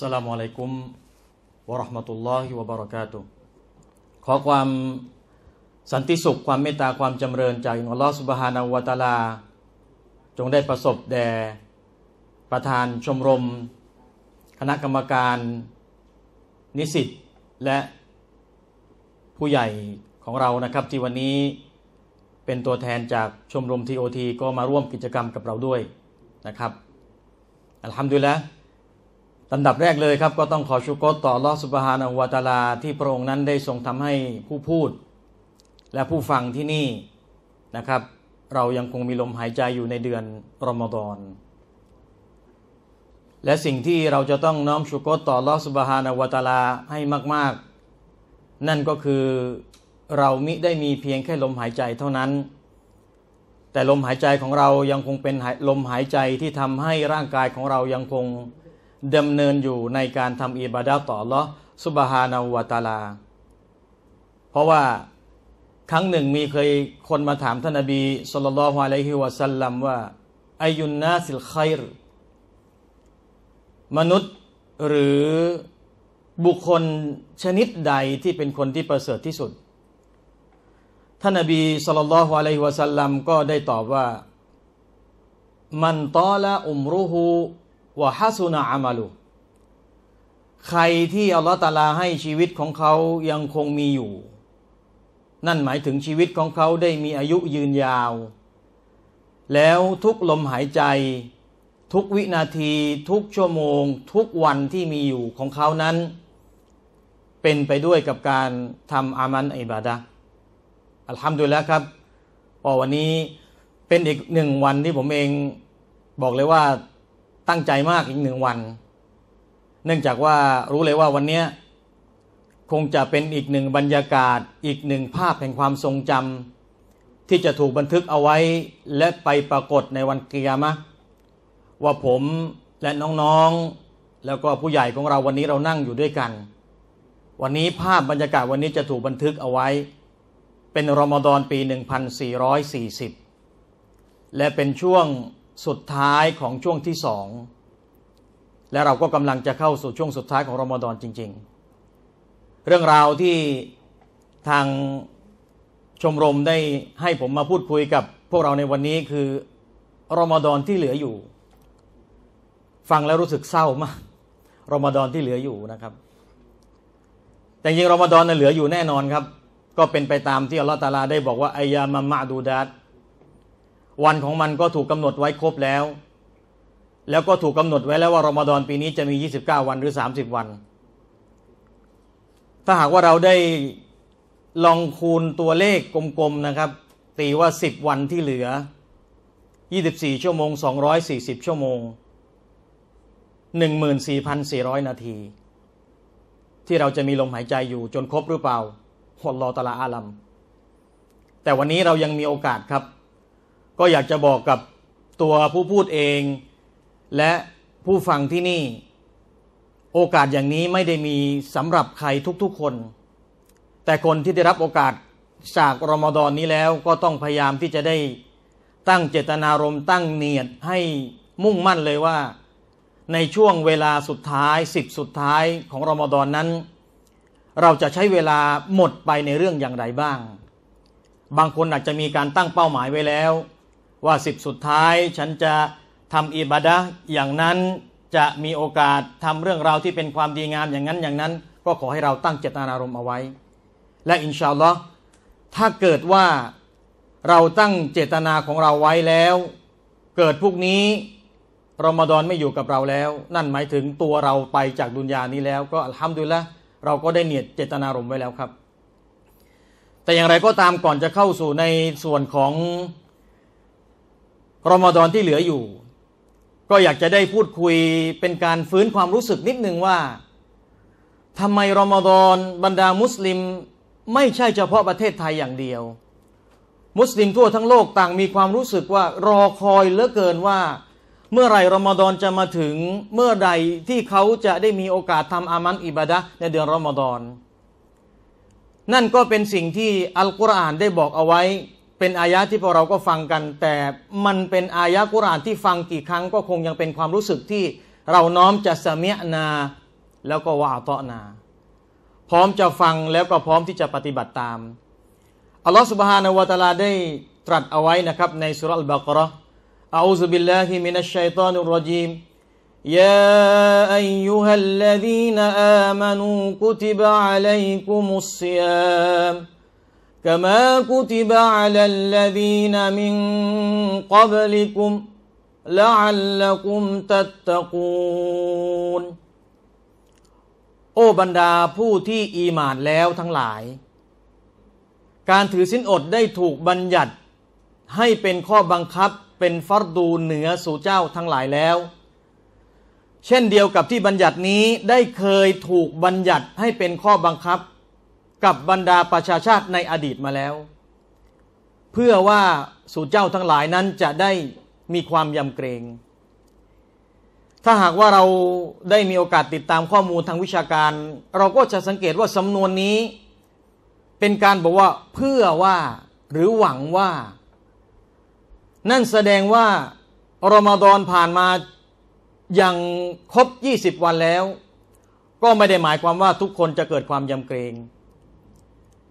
สลามอะลัยกุมวะราะห์มะตุลลอฮิวะบะเราะกาตุขอความสันติสุขความเมตตาความจำเริญจากอัลลอฮฺสุบฮานาวตาลา จงได้ประสบแด่ประธานชมรม คณะกรรมการนิสิตและผู้ใหญ่ของเรานะครับ ที่วันนี้เป็นตัวแทนจากชมรมทีโอทีก็มาร่วมกิจกรรมกับเราด้วยนะครับอัลฮัมดุลิลละลำดับแรกเลยครับก็ต้องขอชุกตต่อลอสุบฮานอวตาลาที่พระองค์นั้นได้ทรงทำให้ผู้พูด และผู้ฟังที่นี่นะครับ เรายังคงมีลมหายใจอยู่ในเดือนรอมฎอนและสิ่งที่เราจะต้องน้อมชุกตต่อลอสุบฮานาวตาลาให้มาก ๆ นั่นก็คือเรามิได้มีเพียงแค่ลมหายใจเท่านั้น แต่ลมหายใจของเรายังคงเป็นลมหายใจที่ทำให้ร่างกายของเรายังคงดำเนินอยู่ในการทำอิบาดาต่อละสุบฮานาวตาลา เพราะว่าครั้งหนึ่งมีเคยคนมาถามท่านนบีสุลต่านละฮ์อะลัยฮิวะสัลลัมว่าอายุนนาสิลไครมนุษย์หรือบุคคลชนิดใดที่เป็นคนที่ประเสริฐที่สุด ท่านนบีสุลต่านละฮ์อะลัยฮิวะสัลลัมก็ได้ตอบว่ามันตอละอุมรุฮูวะฮัสุนาอามาลูใครที่อัลลอฮฺตาลาให้ชีวิตของเขายังคงมีอยู่ นั่นหมายถึงชีวิตของเขาได้มีอายุยืนยาว แล้วทุกลมหายใจ ทุกวินาที ทุกชั่วโมง ทุกวันที่มีอยู่ของเขานั้น เป็นไปด้วยกับการทำอามันอิบาดะอัลฮัมดุลิลละครับ พอวันนี้เป็นอีกหนึ่งวันที่ผมเอง บอกเลยว่าตั้งใจมากอีกหนึ่งวัน เนื่องจากว่ารู้เลยว่าวันนี้คงจะเป็นอีกหนึ่งบรรยากาศอีกหนึ่งภาพแห่งความทรงจำที่จะถูกบันทึกเอาไว้ และไปปรากฏในวันกียมะว่าผมและน้องๆแล้วก็ผู้ใหญ่ของเราวันนี้เรานั่งอยู่ด้วยกัน วันนี้ภาพบรรยากาศวันนี้จะถูกบันทึกเอาไว้ เป็นรอมฎอนปี1440และเป็นช่วงสุดท้ายของช่วงที่สองและเราก็กำลังจะเข้าสู่ช่วงสุดท้ายของรอมฎอนจริงๆ เรื่องราวที่ทางชมรมได้ให้ผมมาพูดคุยกับพวกเราในวันนี้คือรอมฎอนที่เหลืออยู่ ฟังแล้วรู้สึกเศร้ามากรอมฎอนที่เหลืออยู่นะครับ แต่จริงรอมฎอนนั้นเหลืออยู่แน่นอนครับ ก็เป็นไปตามที่อัลลอฮฺตาลาได้บอกว่าอายามะมะดูดัตวันของมันก็ถูกกาหนดไว้ครบแล้ว แล้วก็ถูกกาหนดไว้แล้วว่ารอมฎอนปีนี้จะมี 29 วันหรือ 30 วัน ถ้าหากว่าเราได้ลองคูณตัวเลขกลมๆ นะครับ ตีว่า 10 วันที่เหลือ 24 ชั่วโมง 240 ชั่วโมง 14,400 นาที ที่เราจะมีลมหายใจอยู่จนครบหรือเปล่าหอรอตะลาอาลัม แต่วันนี้เรายังมีโอกาสครับก็อยากจะบอกกับตัวผู้พูดเอง และผู้ฟังที่นี่ โอกาสอย่างนี้ไม่ได้มีสำหรับใครทุกๆคน แต่คนที่ได้รับโอกาสจากรมฎอนนี้แล้วก็ต้องพยายามที่จะได้ตั้งเจตนารมณ์ตั้งเนียดให้มุ่งมั่นเลยว่า ในช่วงเวลาสุดท้ายสิบสุดท้ายของรมฎอนนั้น เราจะใช้เวลาหมดไปในเรื่องอย่างไรบ้าง บางคนอาจจะมีการตั้งเป้าหมายไว้แล้วว่าสิบสุดท้ายฉันจะทำอิบาดะอย่างนั้นจะมีโอกาสทำเรื่องราวที่เป็นความดีงามอย่างนั้นอย่างนั้นก็ขอให้เราตั้งเจตนารมณ์เอาไว้ และอินชาอัลลอฮ์ถ้าเกิดว่าเราตั้งเจตนาของเราไว้แล้ว เกิดพวกนี้รอมฎอนไม่อยู่กับเราแล้ว นั่นหมายถึงตัวเราไปจากดุนยานี้แล้ว ก็อัลฮัมดุลิละเราก็ได้เนียดเจตนารมณ์ไว้แล้วครับ แต่อย่างไรก็ตามก่อนจะเข้าสู่ในส่วนของรอมฎอนที่เหลืออยู่ ก็อยากจะได้พูดคุยเป็นการฟื้นความรู้สึกนิดนึงว่าทำไมรอมฎอนบรรดามุสลิมไม่ใช่เฉพาะประเทศไทยอย่างเดียว มุสลิมทั่วทั้งโลกต่างมีความรู้สึกว่ารอคอยเหลือเกินว่า เมื่อไรรอมฎอนจะมาถึงเมื่อใดที่เขาจะได้มีโอกาสทำอามันอิบาดะในเดือนรอมฎอน นั่นก็เป็นสิ่งที่อัลกุรอานได้บอกเอาไว้เป็นอายะที่พวกเรา ก็ฟังกัน แต่ มันเป็นอายะกุรานที่ฟังกี่ครั้ง ก็คงยังเป็นความรู้สึกที่เราน้อมจะสมียนา แล้วก็ว่าเตนา พร้อมจะฟังแล้วก็พร้อมที่จะปฏิบัติตาม อัลลอฮฺสุบฮานาวะตาลาได้ตรัสเอาไว้นะครับในสุรัลบากรออาอูซุบิลลาฮิมินัชชัยตานุรจีมยยาอลลัดีนอามาน ذ ي ุติบะอัลัยกุมุสซิยาม كما كتب على الذين من قبلكم لعلكم تتقون โอ้บรรดาผู้ที่อีหมานแล้วทั้งหลาย การถือสินอดได้ถูกบัญญัติให้เป็นข้อบังคับเป็นฟัรดูเหนือสู่เจ้าทั้งหลายแล้ว เช่นเดียวกับที่บัญญัตินี้ได้เคยถูกบัญญัติให้เป็นข้อบังคับกับบรรดาประชาชาติในอดีตมาแล้ว เพื่อว่าสู่เจ้าทั้งหลายนั้นจะได้มีความยำเกรงถ้าหากว่าเราได้มีโอกาสติดตามข้อมูลทางวิชาการ เราก็จะสังเกตว่าสำนวนนี้ เป็นการบอกว่าเพื่อว่า หรือหวังว่า นั่นแสดงว่ารอมฎอนผ่านมาอย่างครบ20 วันแล้ว ก็ไม่ได้หมายความว่าทุกคนจะเกิดความยำเกรง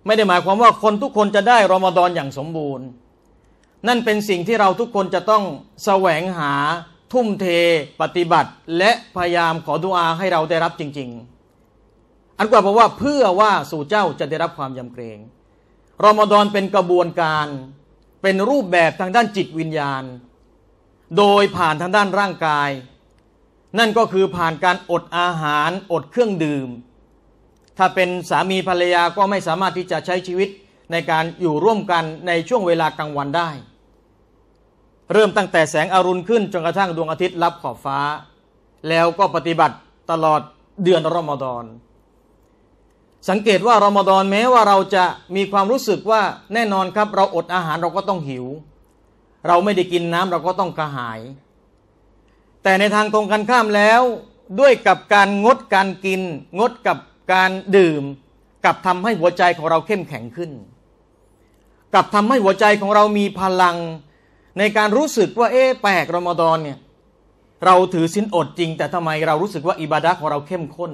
ไม่ได้หมายความว่าคนทุกคนจะได้รอมฎอนอย่างสมบูรณ์ นั่นเป็นสิ่งที่เราทุกคนจะต้องแสวงหาทุ่มเทปฏิบัติและพยายามขอดุอาให้เราได้รับจริง ๆ อันกว่าบอกว่าเพื่อว่าสู่เจ้าจะได้รับความยำเกรงรอมฎอนเป็นกระบวนการเป็นรูปแบบทางด้านจิตวิญญาณ โดยผ่านทางด้านร่างกาย นั่นก็คือผ่านการอดอาหาร อดเครื่องดื่มถ้าเป็นสามีภรรยาก็ไม่สามารถที่จะใช้ชีวิตในการอยู่ร่วมกันในช่วงเวลากลางวันได้ เริ่มตั้งแต่แสงอรุณขึ้นจนกระทั่งดวงอาทิตย์รับขอบฟ้า แล้วก็ปฏิบัติตลอดเดือนรอมฎอนสังเกตว่ารอมฎอนแม้ว่าเราจะมีความรู้สึกว่าแน่นอนครับเราอดอาหารเราก็ต้องหิว เราไม่ได้กินน้ำเราก็ต้องกระหาย แต่ในทางตรงกันข้ามแล้วด้วยกับการงดการกินงดกับการดื่มกับทำให้หัวใจของเราเข้มแข็งขึ้น กับทำให้หัวใจของเรามีพลัง ในการรู้สึกว่าเอ๊ะแปลกรอมฎอนเนี่ยเราถือสินอดจริง แต่ทำไมเรารู้สึกว่าอิบาดะของเราเข้มข้น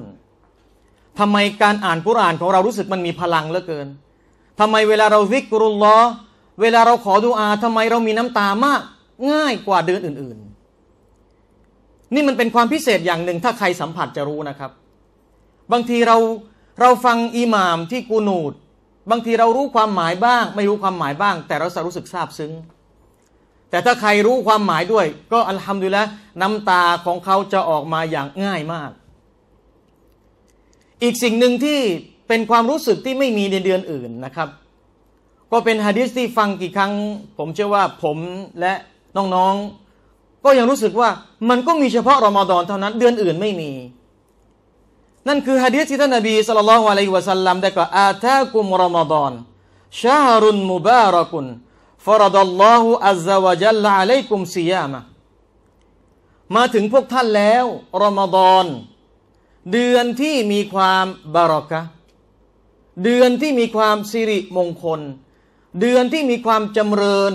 ทำไมการอ่านกุรานของเรารู้สึกมันมีพลังเหลือเกินทำไมเวลาเราวิกรุลลอเวลาเราขอดุอาทำไมเรามีน้ำตามาก ง่ายกว่าเดือนอื่น ๆ นี่มันเป็นความพิเศษอย่างหนึ่งถ้าใครสัมผัสจะรู้นะครับบางทีเราเราฟังอิหม่ามที่กูนูดบางทีเรารู้ความหมายบ้าง ไม่รู้ความหมายบ้าง แต่เรารู้สึกซาบซึ้ง แต่ถ้าใครรู้ความหมายด้วย ก็อัลฮัมดุลิละน้ำตาของเขาจะออกมาอย่างง่ายมาก อีกสิ่งหนึ่งที่เป็นความรู้สึกที่ไม่มีในเดือนอื่นนะครับ ก็เป็นฮะดิษที่ฟังกี่ครั้ง ผมเชื่อว่าผมและน้องๆ ก็ยังรู้สึกว่ามันก็มีเฉพาะรอมฎอนเท่านั้น เดือนอื่นไม่มีนั่นคือฮะดีษที่ท่านนบีสุลต่านละฮ์อะลัยฮวะสัลลัมได้กล่าวอาตากุมรอมฎอนชารุนมุบารักุนฟรดัลลอฮุอัลลอฮฺจัลลัลัยกุมซิยามะมาถึงพวกท่านแล้วรอมฎอนเดือนที่มีความบารอกะเดือนที่มีความสิริมงคล เดือนที่มีความจำเริญ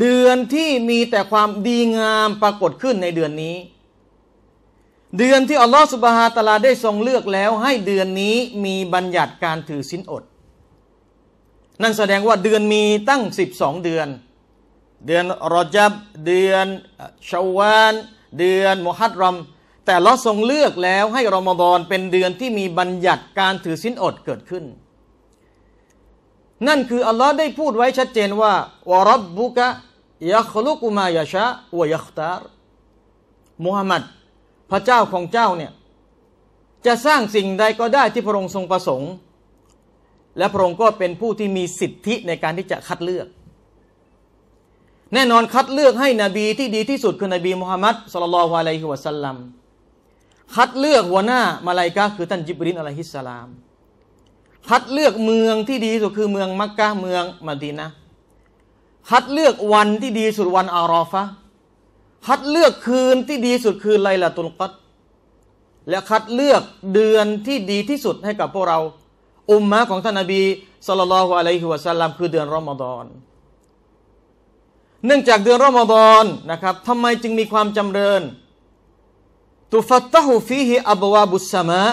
เดือนที่มีแต่ความดีงามปรากฏขึ้นในเดือนนี้เดือนที่อัลลอฮฺสุบฮาตาลาได้ทรงเลือกแล้วให้เดือนนี้มีบัญญัติการถือสินอด นั่นแสดงว่าเดือนมีตั้ง12เดือน เดือนรอจับ เดือนชาวานเดือนมุฮัตรอมแต่ลอทรงเลือกแล้วให้รอมฎอนเป็นเดือนที่มีบัญญัติการถือสินอดเกิดขึ้น นั่นคืออัลลอฮ์ได้พูดไว้ชัดเจนว่าวรับบุกะยัคลุกุมายาชะวยัคตารมุฮัมมัดพระเจ้าของเจ้าเนี่ย จะสร้างสิ่งใดก็ได้ที่พระองค์ทรงประสงค์ และพระองค์ก็เป็นผู้ที่มีสิทธิในการที่จะคัดเลือก แน่นอนคัดเลือกให้นบีที่ดีที่สุดคือนบีมุฮัมมัดสุลลัลวะลัยฮิวะสัลลัมคัดเลือกหัวหน้ามาลายกาคือ ท่านจิบรินอะลัยฮิสสลาม คัดเลือกเมืองที่ดีสุดคือเมืองมักกะเมืองมดีนะคัดเลือกวันที่ดีสุดวันอารอฟะคัดเลือกคืนที่ดีสุดคือไลลาตุลกัดและคัดเลือกเดือนที่ดีที่สุดให้กับพวกเรา อุมมะของท่านนบีสุลต่านอะลัยฮิวะสัลลัมคือเดือนรอมฎอนเนื่องจากเดือนรอมฎอนนะครับทำไมจึงมีความจำเริญตุฟัตตะฮูฟีฮิอับวาบุสมะ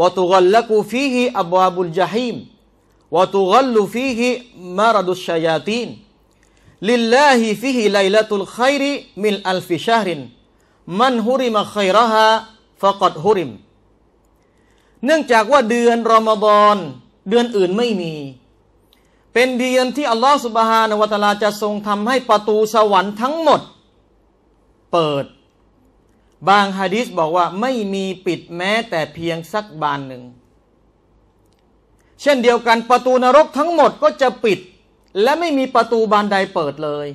วะตุกัลลักูฟีฮิอับวาบุลจาฮิมวะตุกัลลูฟีฮิมารดุชยาตีนลิลลาฮิฟิฮิไลละตุลไครมิลอัลฟิชาริน มันฮุริมะไครฮาฟะกอดฮุริม เนื่องจากว่าเดือนรอมฎอน เดือนอื่นไม่มี เป็นเดือนที่อัลลอฮฺสุบฮานวะตาลา จะทรงทำให้ประตูสวรรค์ทั้งหมด เปิด บางฮะดีษบอกว่า ไม่มีปิดแม้ แต่เพียงสักบานหนึ่ง เช่นเดียวกันประตูนรกทั้งหมด ก็จะปิดและไม่มีประตูบานใดเปิดเลย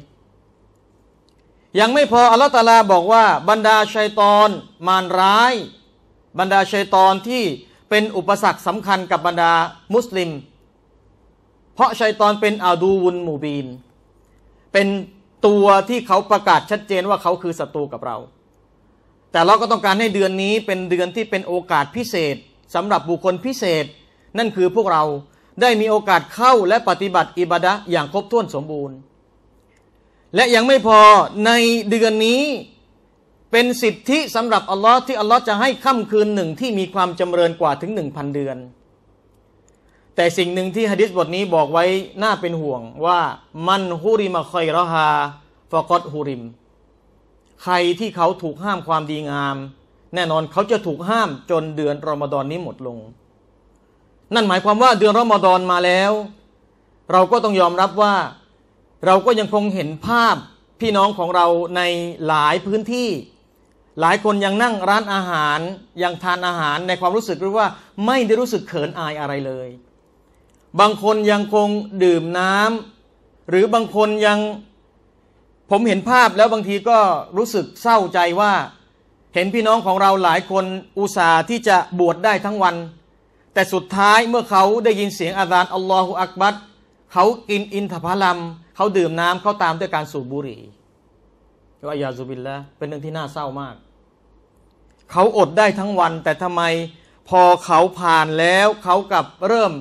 ยังไม่พออัลตาลาบอกว่า บรรดาชัยตอนมารร้าย บรรดาชัยตอนที่เป็นอุปสรรคสำคัญกับบรรดามุสลิม เพราะชัยตอนเป็นอาดูวุนมูบีนเป็นตัวที่เขาประกาศชัดเจนว่าเขาคือศัตรูกับเรา แต่เราก็ต้องการให้เดือนนี้เป็นเดือนที่เป็นโอกาสพิเศษสำหรับบุคคลพิเศษนั่นคือพวกเราได้มีโอกาสเข้าและปฏิบัติอิบาดะอย่างครบถ้วนสมบูรณ์ และยังไม่พอในเดือนนี้เป็นสิทธิสำหรับอัลลอฮ์ที่อัลลอฮ์จะให้ค่ำคืนหนึ่งที่มีความจำเริญกว่าถึงหนึ่งพันเดือน แต่สิ่งหนึ่งที่ฮะดิษบทนี้บอกไว้น่าเป็นห่วงว่า มันฮุริมาคอยรฮาฟกอตฮุริม ใครที่เขาถูกห้ามความดีงาม แน่นอนเขาจะถูกห้ามจนเดือนรอมฎอนนี้หมดลงนั่นหมายความว่าเดือนรอมฎอนมาแล้ว เราก็ต้องยอมรับว่า เราก็ยังคงเห็นภาพพี่น้องของเราในหลายพื้นที่ หลายคนยังนั่งร้านอาหารยังทานอาหารในความรู้สึก หรือว่าไม่ได้รู้สึกเขินอายอะไรเลย บางคนยังคงดื่มน้ำหรือบางคนยังผมเห็นภาพแล้วบางทีก็รู้สึกเศร้าใจว่า เห็นพี่น้องของเราหลายคนอุตส่าห์ที่จะบวชได้ทั้งวันแต่สุดท้ายเมื่อเขาได้ยินเสียงอาจารย์อัลลอฮฺอักบัตเขากินอินทผลัม เขาดื่มน้ำเขาตามด้วยการสูบบุหรี่ว่ายาซูบิลละเป็นเรื่องที่น่าเศร้ามาก เขาอดได้ทั้งวันแต่ทำไมพอเขาผ่านแล้วเขากลับเริ่ม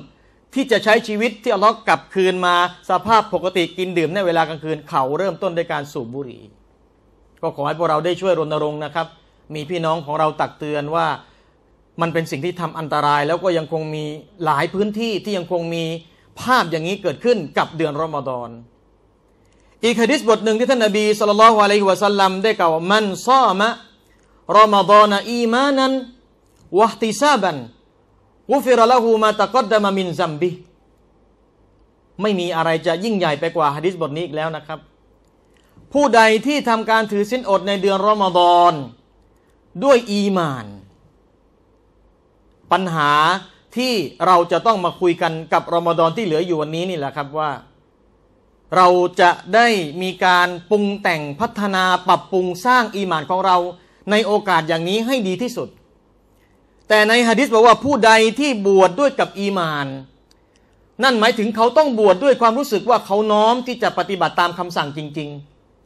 ที่จะใช้ชีวิตที่อัลลอฮ์กลับคืนมา สภาพปกติกินดื่ม ในเวลากลางคืนเขาเริ่มต้นด้วยการสูบบุหรี่ก็ขอให้พวกเราได้ช่วยรณรงค์นะครับ มีพี่น้องของเราตักเตือนว่ามันเป็นสิ่งที่ทำอันตรายแล้วก็ยังคงมีหลายพื้นที่ที่ยังคงมีภาพอย่างนี้เกิดขึ้นกับเดือนรอมฎอน อีกฮะดิษบทหนึ่งที่ท่านนบีสุลต่านละฮิวะสัลลัมได้กล่าวมันซ้อมะรอมฎอนอีมานันวะติซาบันกุฟิรละหูมาตะกัดดมามินซัมบีไม่มีอะไรจะยิ่งใหญ่ไปกว่าฮะดิษบทนี้อีกแล้วนะครับ ผู้ใดที่ทำการถือสินอดในเดือนรอมฎอนด้วยอีมานปัญหาที่เราจะต้องมาคุยกันกับรอมฎอนที่เหลืออยู่วันนี้นี่แหละครับว่า เราจะได้มีการปรุงแต่งพัฒนาปรับปรุงสร้างอีหมานของเราในโอกาสอย่างนี้ให้ดีที่สุด แต่ในฮะดิษบอกว่าผู้ใดที่บวชดด้วยกับ อีมาน นั่นหมายถึงเขาต้องบวชดด้วยความรู้สึกว่าเขาน้อมที่จะปฏิบัติตามคำสั่งจริง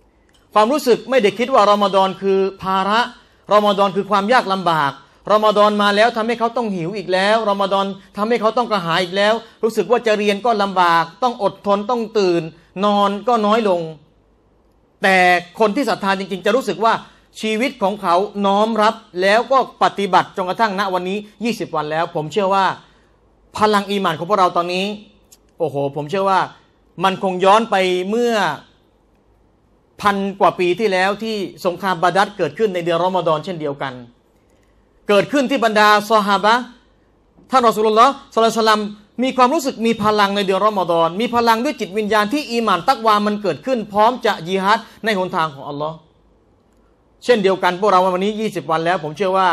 ๆ ความรู้สึกไม่ได้คิดว่ารอมฎอนคือภาระรอมฎอนคือความยากลำบากรอมฎอนมาแล้ว ทำให้เขาต้องหิวอีกแล้วรอมฎอนทำให้เขาต้องกระหายอีกแล้ว รู้สึกว่าจะเรียนก็ลำบากต้องอดทนต้องตื่น นอนก็น้อยลง แต่คนที่ศรัทธาจริงๆจะรู้สึกว่าชีวิตของเขาน้อมรับแล้วก็ปฏิบัติจนกระทั่งณวันนี้20วันแล้ว ผมเชื่อว่าพลังอีหมานของพวกเราตอนนี้ โอ้โห ผมเชื่อว่า มันคงย้อนไปเมื่อพันกว่าปีที่แล้ว ที่สงครามบาดัดเกิดขึ้น ในเดือนรอมฎอนเช่นเดียวกันเกิดขึ้นที่บรรดาซอฮาบะ ท่านรอสุลลอฮ์สุลตัลลัม มีความรู้สึกมีพลังในเดือนรอมฎอน มีพลังด้วยจิตวิญญาณ ที่อีหมานตักวามันเกิดขึ้นพร้อมจะยิฮัดในหนทางของอัลลอฮ์เช่นเดียวกัน พวกเราวันนี้ 20 วันแล้ว ผมเชื่อว่า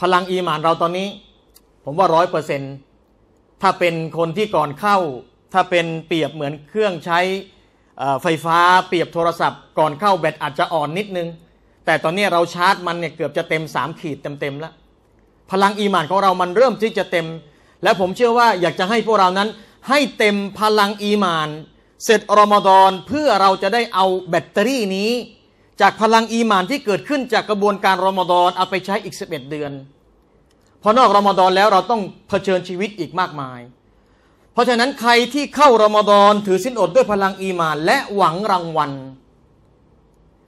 พลังอีหมานเราตอนนี้ ผมว่าร้อยเปอร์เซ็นถ้าเป็นคนที่ก่อนเข้า ถ้าเป็นเปรียบเหมือนเครื่องใช้ไฟฟ้าเปรียบโทรศัพท์ก่อนเข้าแบตอาจจะอ่อนนิดนึง แต่ตอนนี้เราชาร์จมันเนี่ยเกือบจะเต็ม3ขีดเต็มๆแล้วพลังอีหมานของเรามันเริ่มที่จะเต็ม และผมเชื่อว่าอยากจะให้พวกเรานั้นให้เต็มพลังอีหมาน เสร็จรอมฎอนเพื่อเราจะได้เอาแบตเตอรี่นี้ จากพลังอีหมานที่เกิดขึ้นจากกระบวนการรอมฎอนเอาไปใช้อีก 11 เดือนพอนอกรอมฎอนแล้วเราต้องเผชิญชีวิตอีกมากมาย เพราะฉะนั้นใครที่เข้ารอมฎอนถือสินอดด้วยพลังอีมานและหวังรางวัล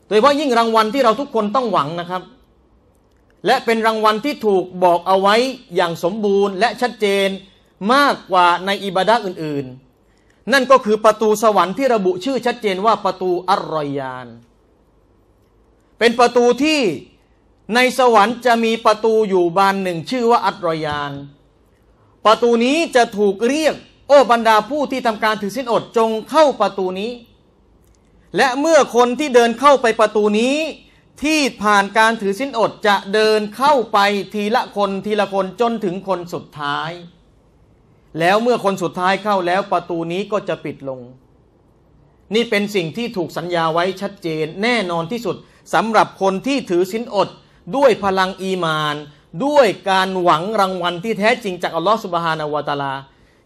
โดยเฉพาะยิ่งรางวัลที่เราทุกคนต้องหวังนะครับและเป็นรางวัลที่ถูกบอกเอาไว้อย่างสมบูรณ์และชัดเจนมากกว่าในอิบาดะอื่นๆ นั่นก็คือประตูสวรรค์ที่ระบุชื่อชัดเจนว่าประตูอัรอยาน เป็นประตูที่ในสวรรค์จะมีประตูอยู่บานหนึ่งชื่อว่าอัรอยาน ประตูนี้จะถูกเรียกโอ้บรรดาผู้ที่ทำการถือสินอดจงเข้าประตูนี้ และเมื่อคนที่เดินเข้าไปประตูนี้ที่ผ่านการถือสินอดจะเดินเข้าไปทีละคนทีละคนจนถึงคนสุดท้าย แล้วเมื่อคนสุดท้ายเข้าแล้วประตูนี้ก็จะปิดลง นี่เป็นสิ่งที่ถูกสัญญาไว้ชัดเจนแน่นอนที่สุดสำหรับคนที่ถือสินอดด้วยพลังอีมาน ด้วยการหวังรางวัลที่แท้จริงจากอัลลอฮฺสุบฮานาวะตาลา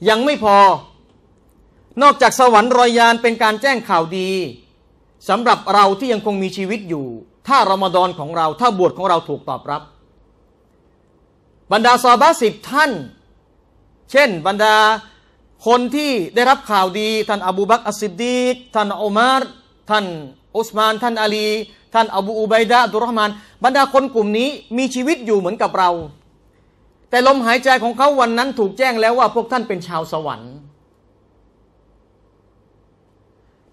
ยังไม่พอ นอกจากสวรรค์รอยยานเป็นการแจ้งข่าวดีสำหรับเราที่ยังคงมีชีวิตอยู่ถ้ารอมฎอนของเราถ้าบวชของเราถูกตอบรับ บรรดาซอบาสิบท่าน เช่น บรรดาคนที่ได้รับข่าวดี ท่านอบูบักอัสซิดดีกท่านอุมารท่านอุสมาน ท่านอาลี ท่านอบูอุบัยดะตุรหมานบรรดาคนกลุ่มนี้มีชีวิตอยู่เหมือนกับเรา แต่ลมหายใจของเขาวันนั้น ถูกแจ้งแล้วว่าพวกท่านเป็นชาวสวรรค์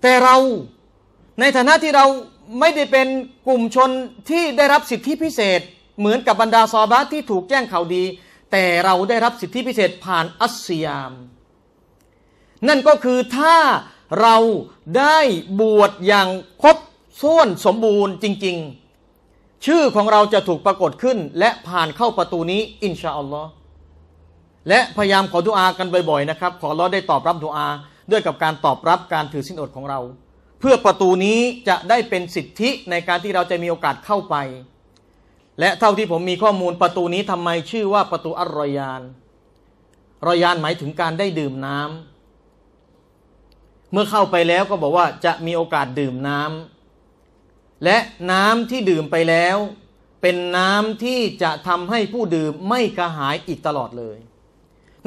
แต่เราในฐานะที่เราไม่ได้เป็นกลุ่มชนที่ได้รับสิทธิพิเศษเหมือนกับบรรดาซอบาที่ถูกแจ้งข่าวดี แต่เราได้รับสิทธิพิเศษผ่านอัสยาม นั่นก็คือถ้าเราได้บวชอย่างครบส้วนสมบูรณ์จริงๆ ชื่อของเราจะถูกปรากฏขึ้นและผ่านเข้าประตูนี้อินชาอัลลอฮ์และพยายามขอดุอากันบ่อยๆนะครับขอร้อได้ตอบรับดุอาด้วยกับการตอบรับการถือสินอดของเราพื่อประตูนี้จะได้เป็นสิทธิในการที่เราจะมีโอกาสเข้าไป และเท่าที่ผมมีข้อมูลประตูนี้ทำไมชื่อว่าประตูอัลรอยาน รอยานหมายถึงการได้ดื่มน้ำ เมื่อเข้าไปแล้วก็บอกว่าจะมีโอกาสดื่มน้ำ และน้ำที่ดื่มไปแล้ว เป็นน้ำที่จะทำให้ผู้ดื่มไม่กระหายอีกตลอดเลย